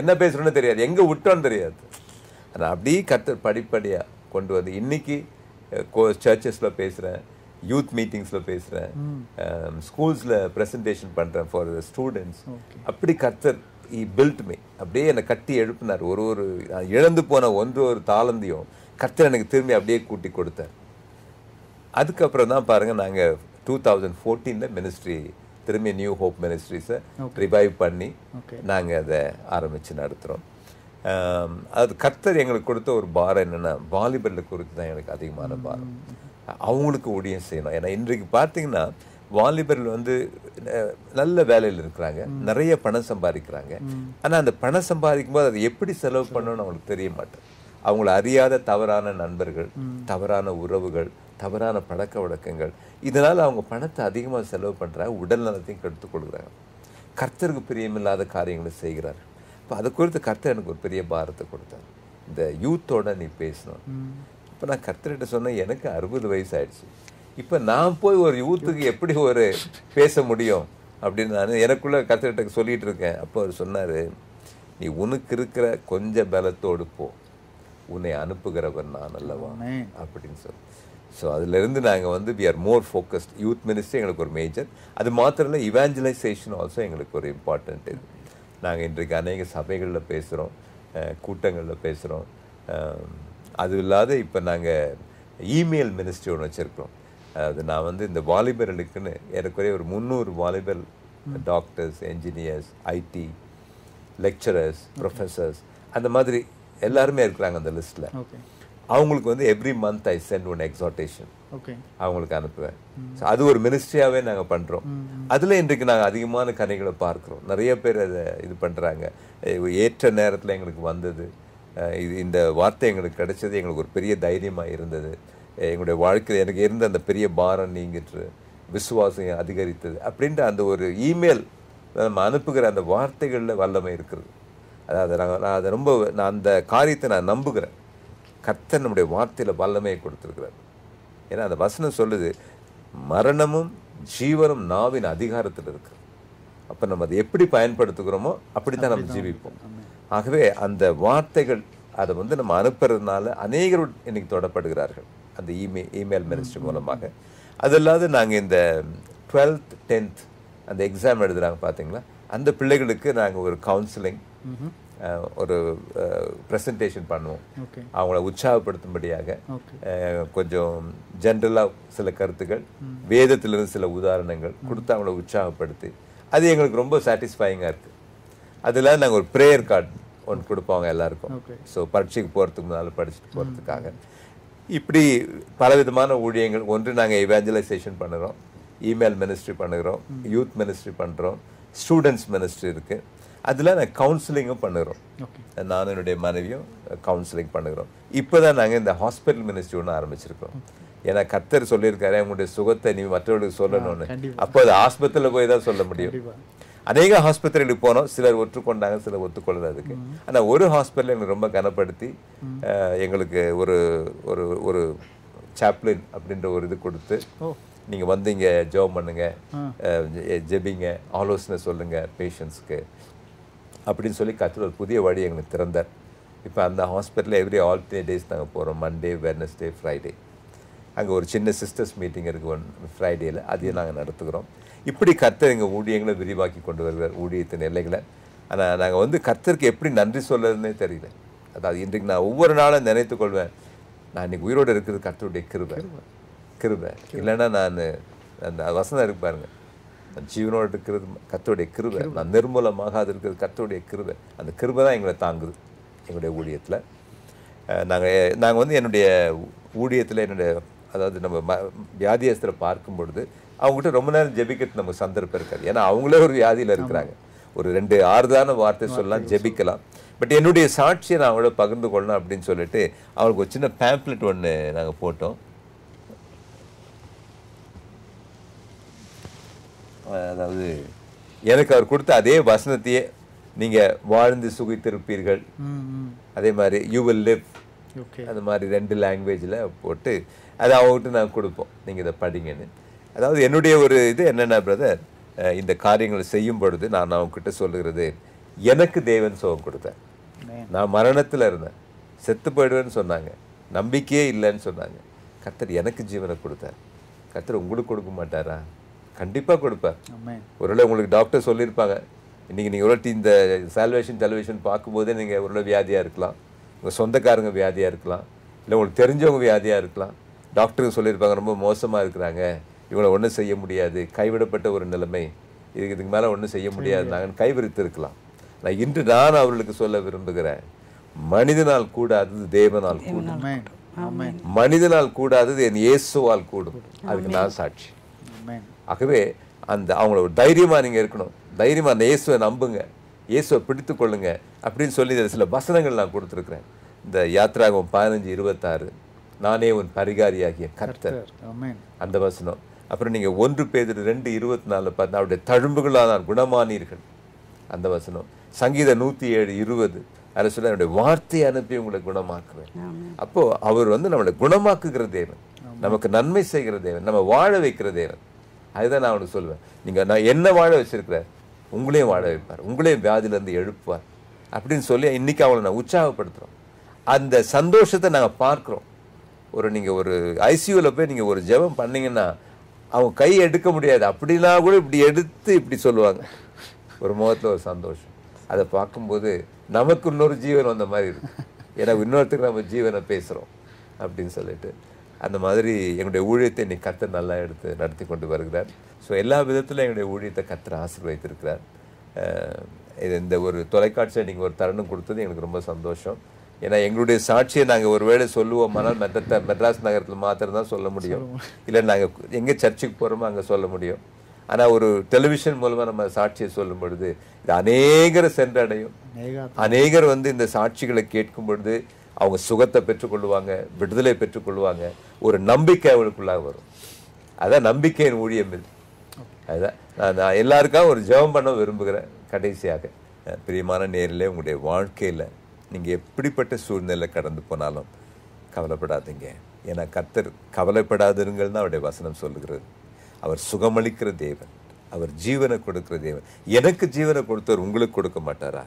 Speaker 2: என்ன பேசுகிறோன்னு தெரியாது எங்கே விட்டோன்னு தெரியாது அதை அப்படியே கற்று படிப்படியாக கொண்டு வந்து இன்றைக்கி கோ சர்ச்சஸில் பேசுகிறேன் யூத் மீட்டிங்ஸில் பேசுகிறேன் ஸ்கூல்ஸில் ப்ரெசன்டேஷன் பண்ணுறேன் ஃபார் ஸ்டூடெண்ட்ஸ் அப்படி கர்த்தர் இ பில்ட் மீ அப்படியே என்னை கட்டி எழுப்பினார் ஒரு ஒரு இழந்து போன ஒன்று ஒரு தாளந்தையும் கர்த்தர் எனக்கு திரும்பி அப்படியே கூட்டி கொடுத்தார் அதுக்கப்புறம் தான் பாருங்கள் நாங்கள் டூ தௌசண்ட் ஃபோர்டீனில் மினிஸ்ட்ரி திரும்பி நியூ ஹோப் மினிஸ்ட்ரிஸை ரிவைவ் பண்ணி நாங்கள் அதை ஆரம்பித்து நடத்துகிறோம் அது கர்த்தர் எங்களுக்கு கொடுத்த ஒரு பாரம் என்னென்னா வாலிபரில் குறித்து தான் எனக்கு அதிகமான பாரம் அவங்களுக்கு ஊழியம் செய்யணும் ஏன்னா இன்றைக்கு பார்த்தீங்கன்னா வாலிபர்கள் வந்து நல்ல வேலையில் இருக்கிறாங்க நிறைய பணம் சம்பாதிக்கிறாங்க ஆனால் அந்த பணம் சம்பாதிக்கும் போது அதை எப்படி செலவு பண்ணணும்னு அவங்களுக்கு தெரிய மாட்டேன் அவங்கள அறியாத தவறான நண்பர்கள் தவறான உறவுகள் தவறான பழக்க வழக்கங்கள் இதனால் அவங்க பணத்தை அதிகமாக செலவு பண்ணுறாங்க உடல் நலத்தையும் கெடுத்து கொடுக்குறாங்க கர்த்தருக்கு பிரியமில்லாத காரியங்களை செய்கிறார்கள் இப்போ அது குறித்து கர்த்தர் எனக்கு ஒரு பெரிய பாரத்தை கொடுத்தார் இந்த யூத்தோட நீ பேசணும் இப்போ நான் கர்த்தர்கிட்ட சொன்னேன் எனக்கு அறுபது வயசு ஆயிடுச்சு இப்போ நான் போய் ஒரு யூத்துக்கு எப்படி ஒரு பேச முடியும் அப்படின்னு நான் எனக்குள்ளே கர்த்தர்கிட்ட சொல்லிகிட்டு இருக்கேன் அப்போ அவர் சொன்னார் நீ உனக்கு இருக்கிற கொஞ்ச பலத்தோடு போ உன்னை அனுப்புகிறவர் நான் அல்லவா அப்படின்னு சொல்லி ஸோ அதுலேருந்து நாங்கள் வந்து we are more focused youth minister எங்களுக்கு ஒரு மேஜர் அது மாத்திரம் இல்லை இவாஞ்சலைசேஷன் ஆல்சோ எங்களுக்கு ஒரு இம்பார்ட்டன்ட் இது நாங்கள் இன்றைக்கு அநேக சபைகளில் பேசுகிறோம் கூட்டங்களில் பேசுகிறோம் அது இல்லாத இப்போ நாங்கள் இமெயில் மினிஸ்ட்ரி ஒன்று வச்சுருக்கிறோம் அது நான் வந்து இந்த வாலிபர்களுக்குன்னு ஏறக்குறைய ஒரு முந்நூறு வாலிபர் doctors engineers IT lecturers professors அந்த மாதிரி எல்லாருமே இருக்கிறாங்க அந்த லிஸ்ட்டில் அவங்களுக்கு வந்து every month I sent one exhortation அவங்களுக்கு அனுப்புவேன் அது ஒரு மினிஸ்ட்ரியாகவே நாங்கள் பண்ணுறோம் அதில் இன்றைக்கு நாங்கள் அதிகமான கதைகளை பார்க்குறோம் நிறைய பேர் அதை இது பண்ணுறாங்க ஏற்ற நேரத்தில் எங்களுக்கு வந்தது இது இந்த வார்த்தை எங்களுக்கு கிடைச்சது எங்களுக்கு ஒரு பெரிய தைரியமாக இருந்தது எங்களுடைய வாழ்க்கையில் எனக்கு இருந்த அந்த பெரிய பாரம் நீங்கிட்டு விசுவாசம் அதிகரித்தது அப்படின்ற அந்த ஒரு இமெயில் நம்ம அனுப்புகிற அந்த வார்த்தைகளில் வல்லமை இருக்கிறது அதாவது நாங்கள் நான் அதை ரொம்ப நான் அந்த காரியத்தை நான் நம்புகிறேன் கர்த்தன் நம்முடைய வார்த்தையில் வல்லமையை கொடுத்துருக்குறேன் ஏன்னா அந்த வசனம் சொல்லுது மரணமும் ஜீவனும் நாவின் அதிகாரத்தில் இருக்குது அப்போ நம்ம அதை எப்படி பயன்படுத்துகிறோமோ அப்படி தான் நம்ம ஜீவிப்போம் ஆகவே அந்த வார்த்தைகள் அதை வந்து நம்ம அனுப்புறதுனால அநேகர் இன்னைக்கு தொடப்படுகிறார்கள் அந்த இமெயில் இமெயில் மினிஸ்ட்ரி மூலமாக அது இல்லாத நாங்கள் இந்த டுவெல்த் டென்த் அந்த எக்ஸாம் எழுதுகிறாங்க பார்த்தீங்களா அந்த பிள்ளைகளுக்கு நாங்கள் ஒரு கவுன்சிலிங் ஒரு ப்ரெசன்டேஷன் பண்ணுவோம் அவங்கள உற்சாகப்படுத்தும்படியாக கொஞ்சம் ஜென்ரலாக சில கருத்துக்கள் வேதத்திலிருந்து சில உதாரணங்கள் கொடுத்து அவங்கள உற்சாகப்படுத்தி அது எங்களுக்கு ரொம்ப சாட்டிஸ்ஃபைங்காக இருக்குது அதில் நாங்கள் ஒரு ப்ரேயர் கார்டு ஒன்று கொடுப்பாங்க எல்லாருக்கும் ஸோ பரீட்சைக்கு போகிறதுக்கு முன்னால் படிச்சுட்டு போகிறதுக்காக இப்படி பலவிதமான ஊழியங்கள் ஒன்று நாங்கள் இவாஞ்சலைசேஷன் பண்ணுறோம் இமெயில் மினிஸ்ட்ரி பண்ணுகிறோம் யூத் மினிஸ்ட்ரி பண்ணுறோம் ஸ்டூடெண்ட்ஸ் மினிஸ்ட்ரி இருக்குது அதில் நான் கவுன்சிலிங்கும் பண்ணுகிறோம் நானும் என்னுடைய மனைவியும் கவுன்சிலிங் பண்ணுகிறோம் இப்போ தான் நாங்கள் இந்த ஹாஸ்பிட்டல் மினிஸ்ட்ரி ஒன்று ஆரம்பிச்சிருக்கோம் ஏன்னா கத்தர் சொல்லியிருக்காரு அவங்களுடைய சுகத்தை நீ மற்றவர்களுக்கு சொல்லணும்னு அப்போ அது ஆஸ்பத்திரியில் போய் தான் சொல்ல முடியும் அநேக ஹாஸ்பத்திரிகளுக்கு போனோம் சிலர் ஒற்றுக்கொண்டாங்க சிலர் ஒத்துக்கொள்ளல அதுக்கு ஆனால் ஒரு ஹாஸ்பிட்டல் எங்களுக்கு ரொம்ப கனப்படுத்தி எங்களுக்கு ஒரு ஒரு ஒரு சாப்ளின் அப்படின்ற ஒரு இது கொடுத்து நீங்கள் வந்தீங்க ஜோம் பண்ணுங்க ஜெபிங்க ஆலோசனை சொல்லுங்கள் பேஷண்ட்ஸ்க்கு அப்படின்னு சொல்லி கற்றுல ஒரு புதிய வழி எங்களுக்கு திறந்தார் இப்போ அந்த ஹாஸ்பிட்டலில் எவ்ரி ஆல்டர்னேட் டேஸ் நாங்கள் போகிறோம் மண்டே வெட்னஸ்டே ஃப்ரைடே அங்கே ஒரு சின்ன சிஸ்டர்ஸ் மீட்டிங் இருக்குது ஒன் ஃப்ரைடேயில் அதையும் நாங்கள் நடத்துகிறோம் இப்படி கர்த்தர் எங்கள் ஊழியங்களை விரிவாக்கி கொண்டு வருகிறார் ஊழியத்தின் எல்லைகளை ஆனால் நாங்கள் வந்து கத்தருக்கு எப்படி நன்றி சொல்லுறதுனே தெரியல அதாவது இன்றைக்கு நான் ஒவ்வொரு நாளும் நினைத்து கொள்வேன் நான் இன்றைக்கி உயிரோடு இருக்கிறது கத்தருடைய கிருபை கிருபை இல்லைன்னா நான் அந்த வசனம் இருக்கு பாருங்கள் நான் ஜீவனோடு இருக்கிறது கத்தோடைய கிருவை நான் நிர்மூலமாக அது இருக்கிறது கத்தோடைய கிருவை அந்த கிருவை தான் எங்களை தாங்குது எங்களுடைய ஊழியத்தில் நாங்கள் நாங்கள் வந்து என்னுடைய ஊழியத்தில் என்னுடைய அதாவது நம்ம ம வியாதியஸ்தில் பார்க்கும் பொழுது அவங்ககிட்ட ரொம்ப நேரம் ஜெபிக்கிறது நமக்கு சந்தர்ப்பம் இருக்காது ஏன்னா அவங்களே ஒரு வியாதியில் இருக்கிறாங்க ஒரு ரெண்டு ஆறுதான வார்த்தை சொல்லலாம் ஜெபிக்கலாம் பட் என்னுடைய சாட்சியை நான் அவங்களோட பகிர்ந்து கொள்ளணும் அப்படின்னு சொல்லிட்டு அவங்களுக்கு ஒரு சின்ன பேம்ப்ளெட் ஒன்று நாங்கள் போட்டோம் அதாவது எனக்கு அவர் கொடுத்த அதே வசனத்தையே நீங்கள் வாழ்ந்து சுகித்திருப்பீர்கள் அதே மாதிரி யூ வில் லிவ் அந்த மாதிரி ரெண்டு லாங்குவேஜில் போட்டு அதை அவங்ககிட்ட நான் கொடுப்போம் நீங்கள் இதை படிங்கன்னு அதாவது என்னுடைய ஒரு இது என்னென்ன பிரதர் இந்த காரியங்களை செய்யும் பொழுது நான் அவங்ககிட்ட சொல்லுகிறது எனக்கு தேவன் சுகம் கொடுத்தேன் நான் மரணத்தில் இருந்தேன் செத்து போயிடுவேன்னு சொன்னாங்க நம்பிக்கையே இல்லைன்னு சொன்னாங்க கத்தர் எனக்கு ஜீவனை கொடுத்தார் கத்தர் உங்களுக்கு கொடுக்க மாட்டாரா கண்டிப்பாக கொடுப்பேன் ஒருவேளை உங்களுக்கு டாக்டர் சொல்லியிருப்பாங்க இன்றைக்கி நீங்கள் ஒரு இந்த சால்வேஷன் டெலிவிஷன் பார்க்கும்போதே நீங்கள் ஒருவேளை வியாதியாக இருக்கலாம் உங்கள் சொந்தக்காரங்க வியாதியாக இருக்கலாம் இல்லை உங்களுக்கு தெரிஞ்சவங்க வியாதியாக இருக்கலாம் டாக்டருக்கு சொல்லியிருப்பாங்க ரொம்ப மோசமாக இருக்கிறாங்க இவங்களை ஒன்றும் செய்ய முடியாது கைவிடப்பட்ட ஒரு நிலைமை இதுக்கு இதுக்கு மேலே ஒன்றும் செய்ய முடியாது நாங்கள் கைவிரித்து இருக்கலாம் நான் இன்று நான் அவர்களுக்கு சொல்ல விரும்புகிறேன் மனிதனால் கூடாதது தேவனால்
Speaker 1: கூடும்
Speaker 2: மனிதனால் கூடாதது என் இயேசுவால் கூடும் அதுக்கு நான் சாட்சி ஆகவே அந்த அவங்கள ஒரு தைரியமாக நீங்கள் இருக்கணும் தைரியமாக அந்த இயேசுவை நம்புங்க இயேசுவை பிடித்து கொள்ளுங்க அப்படின்னு சொல்லி சில வசனங்கள் நான் கொடுத்துருக்குறேன் இந்த யாத்ராகம் பதினஞ்சு இருபத்தாறு நானே உன் பரிகாரியாகிய கர்த்தர் அந்த வசனம் அப்புறம் நீங்கள் ஒன்று பேர் ரெண்டு இருபத்தி நாலில் பார்த்தா அவருடைய தழும்புகளாக நான் குணமானீர்கள் அந்த வசனம் சங்கீத நூற்றி ஏழு இருபது அதை சொல்ல என்னுடைய வார்த்தையை அனுப்பி உங்களை குணமாக்குவேன் அப்போது அவர் வந்து நம்மளை குணமாக்குகிற தேவன் நமக்கு நன்மை செய்கிற தேவன் நம்ம வாழ வைக்கிற தேவன் அதுதான் நான் அவனுக்கு சொல்லுவேன் நீங்கள் நான் என்ன வாழ வச்சிருக்கிற உங்களையும் வாழ வைப்பார் உங்களையும் வியாதியிலேருந்து எழுப்புவார் அப்படின்னு சொல்லி இன்றைக்கி அவளை நான் உற்சாகப்படுத்துகிறோம் அந்த சந்தோஷத்தை நாங்கள் பார்க்குறோம் ஒரு நீங்கள் ஒரு ஐசியூவில் போய் நீங்கள் ஒரு ஜெபம் பண்ணீங்கன்னா அவங்க கை எடுக்க முடியாது அப்படின்னா கூட இப்படி எடுத்து இப்படி சொல்லுவாங்க ஒரு முகத்தில் ஒரு சந்தோஷம் அதை பார்க்கும்போது நமக்கு இன்னொரு ஜீவன் வந்த மாதிரி இருக்கு ஏன்னா இன்னொருத்தருக்கு நம்ம ஜீவனை பேசுகிறோம் அப்படின்னு சொல்லிட்டு அந்த மாதிரி எங்களுடைய ஊழியத்தை இன்னைக்கு கற்று நல்லா எடுத்து நடத்தி கொண்டு வருகிறார் ஸோ எல்லா விதத்திலும் எங்களுடைய ஊழியத்தை கத்தர் ஆசீர்வதித்திருக்கிறார் இது இந்த ஒரு தொலைக்காட்சியை நீங்கள் ஒரு தருணம் கொடுத்தது எங்களுக்கு ரொம்ப சந்தோஷம் ஏன்னா எங்களுடைய சாட்சியை நாங்கள் ஒரு சொல்லுவோம் ஆனால் மெத்த மெட்ராஸ் நகரத்தில் மாத்திரம்தான் தான் சொல்ல முடியும் இல்லை நாங்கள் எங்கே சர்ச்சுக்கு போகிறோமோ அங்கே சொல்ல முடியும் ஆனால் ஒரு டெலிவிஷன் மூலமாக நம்ம சாட்சியை சொல்லும் பொழுது இது அநேகரை சென்றடையும் அநேகர் வந்து இந்த சாட்சிகளை கேட்கும் பொழுது அவங்க சுகத்தை பெற்றுக்கொள்வாங்க விடுதலை பெற்றுக்கொள்வாங்க ஒரு நம்பிக்கை அவனுக்குள்ளாக வரும் அதான் நம்பிக்கையின் ஊழியம் இது அதுதான் நான் நான் எல்லாருக்காக ஒரு ஜெபம் பண்ண விரும்புகிறேன் கடைசியாக பிரியமான நேரில் உங்களுடைய வாழ்க்கையில் நீங்கள் எப்படிப்பட்ட சூழ்நிலை கடந்து போனாலும் கவலைப்படாதீங்க ஏன்னா கர்த்தர் கவலைப்படாதுங்கள் தான் அவருடைய வசனம் சொல்லுகிறது அவர் சுகமளிக்கிற தேவன் அவர் ஜீவனை கொடுக்கிற தேவன் எனக்கு ஜீவனை கொடுத்தவர் உங்களுக்கு கொடுக்க மாட்டாரா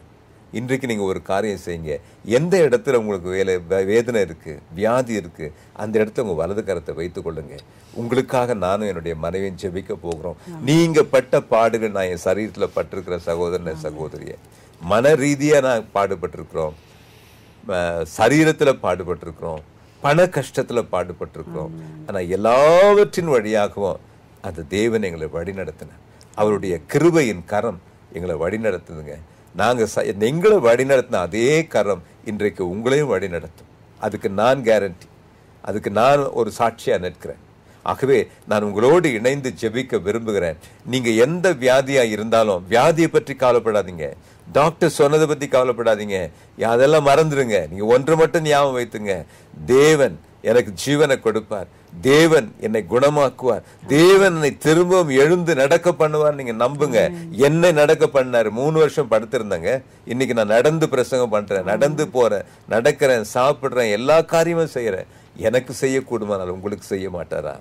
Speaker 2: இன்றைக்கு நீங்கள் ஒரு காரியம் செய்யுங்க எந்த இடத்துல உங்களுக்கு வேலை வேதனை இருக்குது வியாதி இருக்குது அந்த இடத்துல உங்கள் வலது கரத்தை வைத்து கொள்ளுங்க உங்களுக்காக நானும் என்னுடைய மனைவியும் ஜெபிக்க போகிறோம் நீங்கள் பட்ட பாடுகள் நான் என் சரீரத்தில் பட்டிருக்கிற சகோதரன சகோதரியை மன ரீதியாக நான் பாடுபட்டிருக்கிறோம் சரீரத்தில் பாடுபட்டிருக்கிறோம் பண கஷ்டத்தில் பாடுபட்டிருக்கிறோம் ஆனால் எல்லாவற்றின் வழியாகவும் அந்த தேவன் எங்களை வழி நடத்தின அவருடைய கிருபையின் கரம் எங்களை வழி நடத்துதுங்க நாங்கள் எங்களை வழிநடத்தின அதே கரம் இன்றைக்கு உங்களையும் வழிநடத்தும் அதுக்கு நான் கேரண்டி அதுக்கு நான் ஒரு சாட்சியாக நிற்கிறேன் ஆகவே நான் உங்களோடு இணைந்து ஜெபிக்க விரும்புகிறேன் நீங்கள் எந்த வியாதியாக இருந்தாலும் வியாதியை பற்றி கவலைப்படாதீங்க டாக்டர் சொன்னதை பற்றி கவலைப்படாதீங்க அதெல்லாம் மறந்துடுங்க நீங்கள் ஒன்று மட்டும் ஞாபகம் வைத்துங்க தேவன் எனக்கு ஜீவனை கொடுப்பார் தேவன் என்னை குணமாக்குவார் தேவன் என்னை திரும்பவும் எழுந்து நடக்க பண்ணுவார் நீங்க நம்புங்க என்னை நடக்க பண்ணாரு மூணு வருஷம் படுத்திருந்தாங்க இன்னைக்கு நான் நடந்து பிரசங்கம் பண்றேன் நடந்து போறேன் நடக்கிறேன் சாப்பிடுறேன் எல்லா காரியமும் செய்யறேன் எனக்கு செய்யக்கூடுமானால் உங்களுக்கு செய்ய மாட்டாரா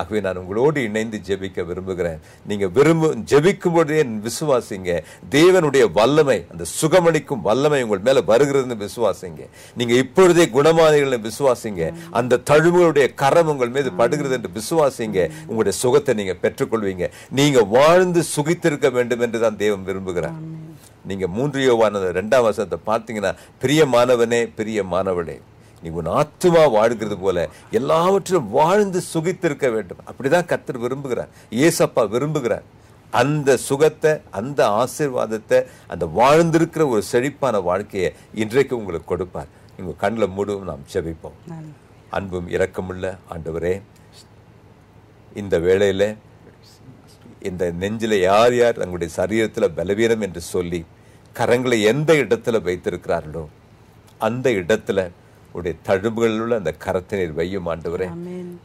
Speaker 2: ஆகவே நான் உங்களோடு இணைந்து ஜெபிக்க விரும்புகிறேன் நீங்கள் விரும்பு ஜெபிக்கும் விசுவாசிங்க தேவனுடைய வல்லமை அந்த சுகமளிக்கும் வல்லமை உங்கள் மேலே வருகிறதுன்னு விசுவாசிங்க நீங்கள் இப்பொழுதே குணமானிகள் விசுவாசிங்க அந்த தழுவுகளுடைய கரம் உங்கள் மீது படுகிறது என்று விசுவாசிங்க உங்களுடைய சுகத்தை நீங்கள் பெற்றுக்கொள்வீங்க நீங்கள் வாழ்ந்து சுகித்திருக்க வேண்டும் என்று தான் தேவன் விரும்புகிறார் நீங்கள் மூன்று யோவான ரெண்டாம் வருஷத்தை பார்த்தீங்கன்னா பிரிய மாணவனே நீ உன் ஆத்துமா வாழ்கிறது போல எல்லாவற்றிலும் வாழ்ந்து சுகித்திருக்க வேண்டும் அப்படிதான் கத்தர் விரும்புகிறார் ஏசப்பா விரும்புகிறார் அந்த சுகத்தை அந்த ஆசிர்வாதத்தை அந்த வாழ்ந்திருக்கிற ஒரு செழிப்பான வாழ்க்கையை இன்றைக்கு உங்களுக்கு கொடுப்பார் உங்கள் கண்ணில் மூடவும் நாம் செபிப்போம் அன்பும் இரக்கமுள்ள ஆண்டவரே இந்த வேளையில் இந்த நெஞ்சில் யார் யார் தங்களுடைய சரீரத்தில் பலவீனம் என்று சொல்லி கரங்களை எந்த இடத்துல வைத்திருக்கிறார்களோ அந்த இடத்துல உடைய தழும்புகளில் உள்ள அந்த கரத்தினர் வையும் ஆண்டவரே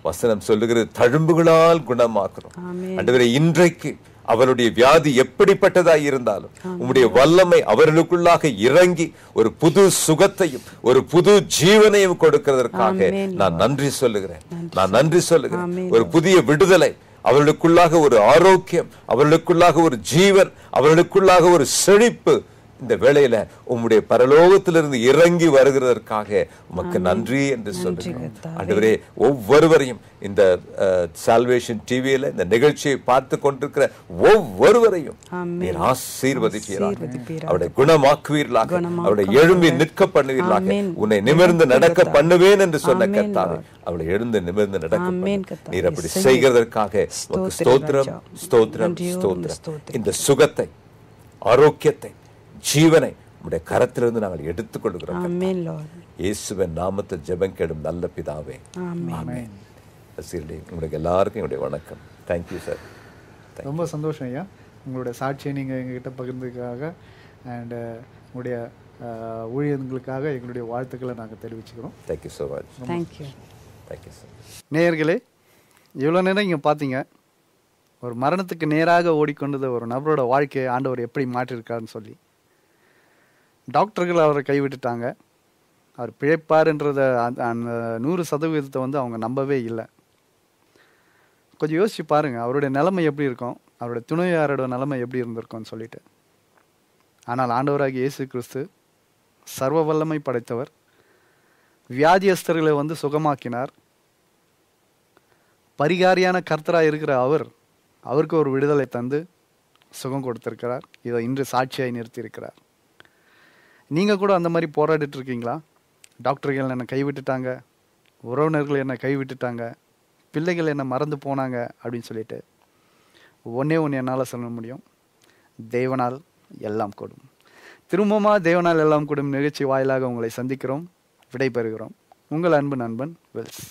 Speaker 2: வசனம் சொல்லுகிறது தழும்புகளால் குணமாக்குறோம் ஆண்டவரே இன்றைக்கு அவருடைய வியாதி எப்படிப்பட்டதாய் இருந்தாலும் உங்களுடைய வல்லமை அவர்களுக்குள்ளாக இறங்கி ஒரு புது சுகத்தையும் ஒரு புது ஜீவனையும் கொடுக்கிறதற்காக நான் நன்றி சொல்லுகிறேன் நான் நன்றி சொல்லுகிறேன் ஒரு புதிய விடுதலை அவர்களுக்குள்ளாக ஒரு ஆரோக்கியம் அவர்களுக்குள்ளாக ஒரு ஜீவன் அவர்களுக்குள்ளாக ஒரு செழிப்பு இந்த வேளையில உம்முடைய பரலோகத்திலிருந்து இறங்கி வருகிறதற்காக உமக்கு நன்றி என்று சொல்றேன் ஒவ்வொருவரையும் இந்த சால்வேஷன் டிவியில இந்த நிகழ்ச்சியை பார்த்து கொண்டிருக்கிற ஒவ்வொருவரையும் நீர் ஆசீர்வதிப்பீராக அவருடைய குணமாக்குவீர்களாக அவருடைய எழும்பி நிற்க பண்ணுவீர்களாக உன்னை நிமிர்ந்து நடக்க பண்ணுவேன் என்று சொன்ன கர்த்தாவே அவளை எழுந்து நிமிர்ந்து நடக்க நீர் அப்படி செய்கிறதற்காக ஸ்தோத்திரம் ஸ்தோத்திரம் ஸ்தோத்திரம் இந்த சுகத்தை ஆரோக்கியத்தை ஜீவனை உடைய கரத்திலிருந்து நாங்கள் எடுத்துக்கொள்கிறோம் இயேசுவின் நாமத்தை ஜெபம் கேடும் நல்ல பிதாவே உங்களுக்கு எல்லாருக்கும் என்னுடைய வணக்கம் தேங்க்யூ சார்
Speaker 1: ரொம்ப சந்தோஷம் ஐயா உங்களுடைய சாட்சியை நீங்கள் எங்ககிட்ட பகிர்ந்ததுக்காக அண்டு uh, உங்களுடைய uh, ஊழியர்களுக்காக எங்களுடைய வாழ்த்துக்களை நாங்கள் தெரிவிச்சுக்கிறோம் thank you so much thank you thank you sir நேயர்களே இவ்வளோ நேரம் இங்கே பார்த்தீங்க ஒரு மரணத்துக்கு நேராக ஓடிக்கொண்டது ஒரு நபரோட வாழ்க்கையை ஆண்டவர் எப்படி மாற்றிருக்காருன்னு சொல்லி டாக்டர்கள் அவரை கைவிட்டுட்டாங்க அவர் பிழைப்பாருன்றத அந்த நூறு சதவீதத்தை வந்து அவங்க நம்பவே இல்லை கொஞ்சம் யோசிச்சு பாருங்கள் அவருடைய நிலைமை எப்படி இருக்கும் அவருடைய துணையாரோட நிலைமை எப்படி இருந்திருக்கும்னு சொல்லிட்டு ஆனால் ஆண்டவராகிய இயேசு கிறிஸ்து சர்வ வல்லமை படைத்தவர் வியாதியஸ்தர்களை வந்து சுகமாக்கினார் பரிகாரியான கர்த்தராக இருக்கிற அவர் அவருக்கு ஒரு விடுதலை தந்து சுகம் கொடுத்திருக்கிறார் இதை இன்று சாட்சியாய் நிறுத்தியிருக்கிறார் நீங்கள் கூட அந்த மாதிரி போராடிட்டு இருக்கீங்களா டாக்டர்கள் என்னை கைவிட்டுட்டாங்க உறவினர்கள் என்னை கைவிட்டுட்டாங்க பிள்ளைகள் என்னை மறந்து போனாங்க அப்படின்னு சொல்லிட்டு ஒன்றே ஒன்று என்னால் சொல்ல முடியும் தேவனால் எல்லாம் கூடும் திரும்பமாக தேவனால் எல்லாம் கூடும் நிகழ்ச்சி வாயிலாக உங்களை சந்திக்கிறோம் விடைபெறுகிறோம் உங்கள் அன்பு நண்பன் வெல்ஸ்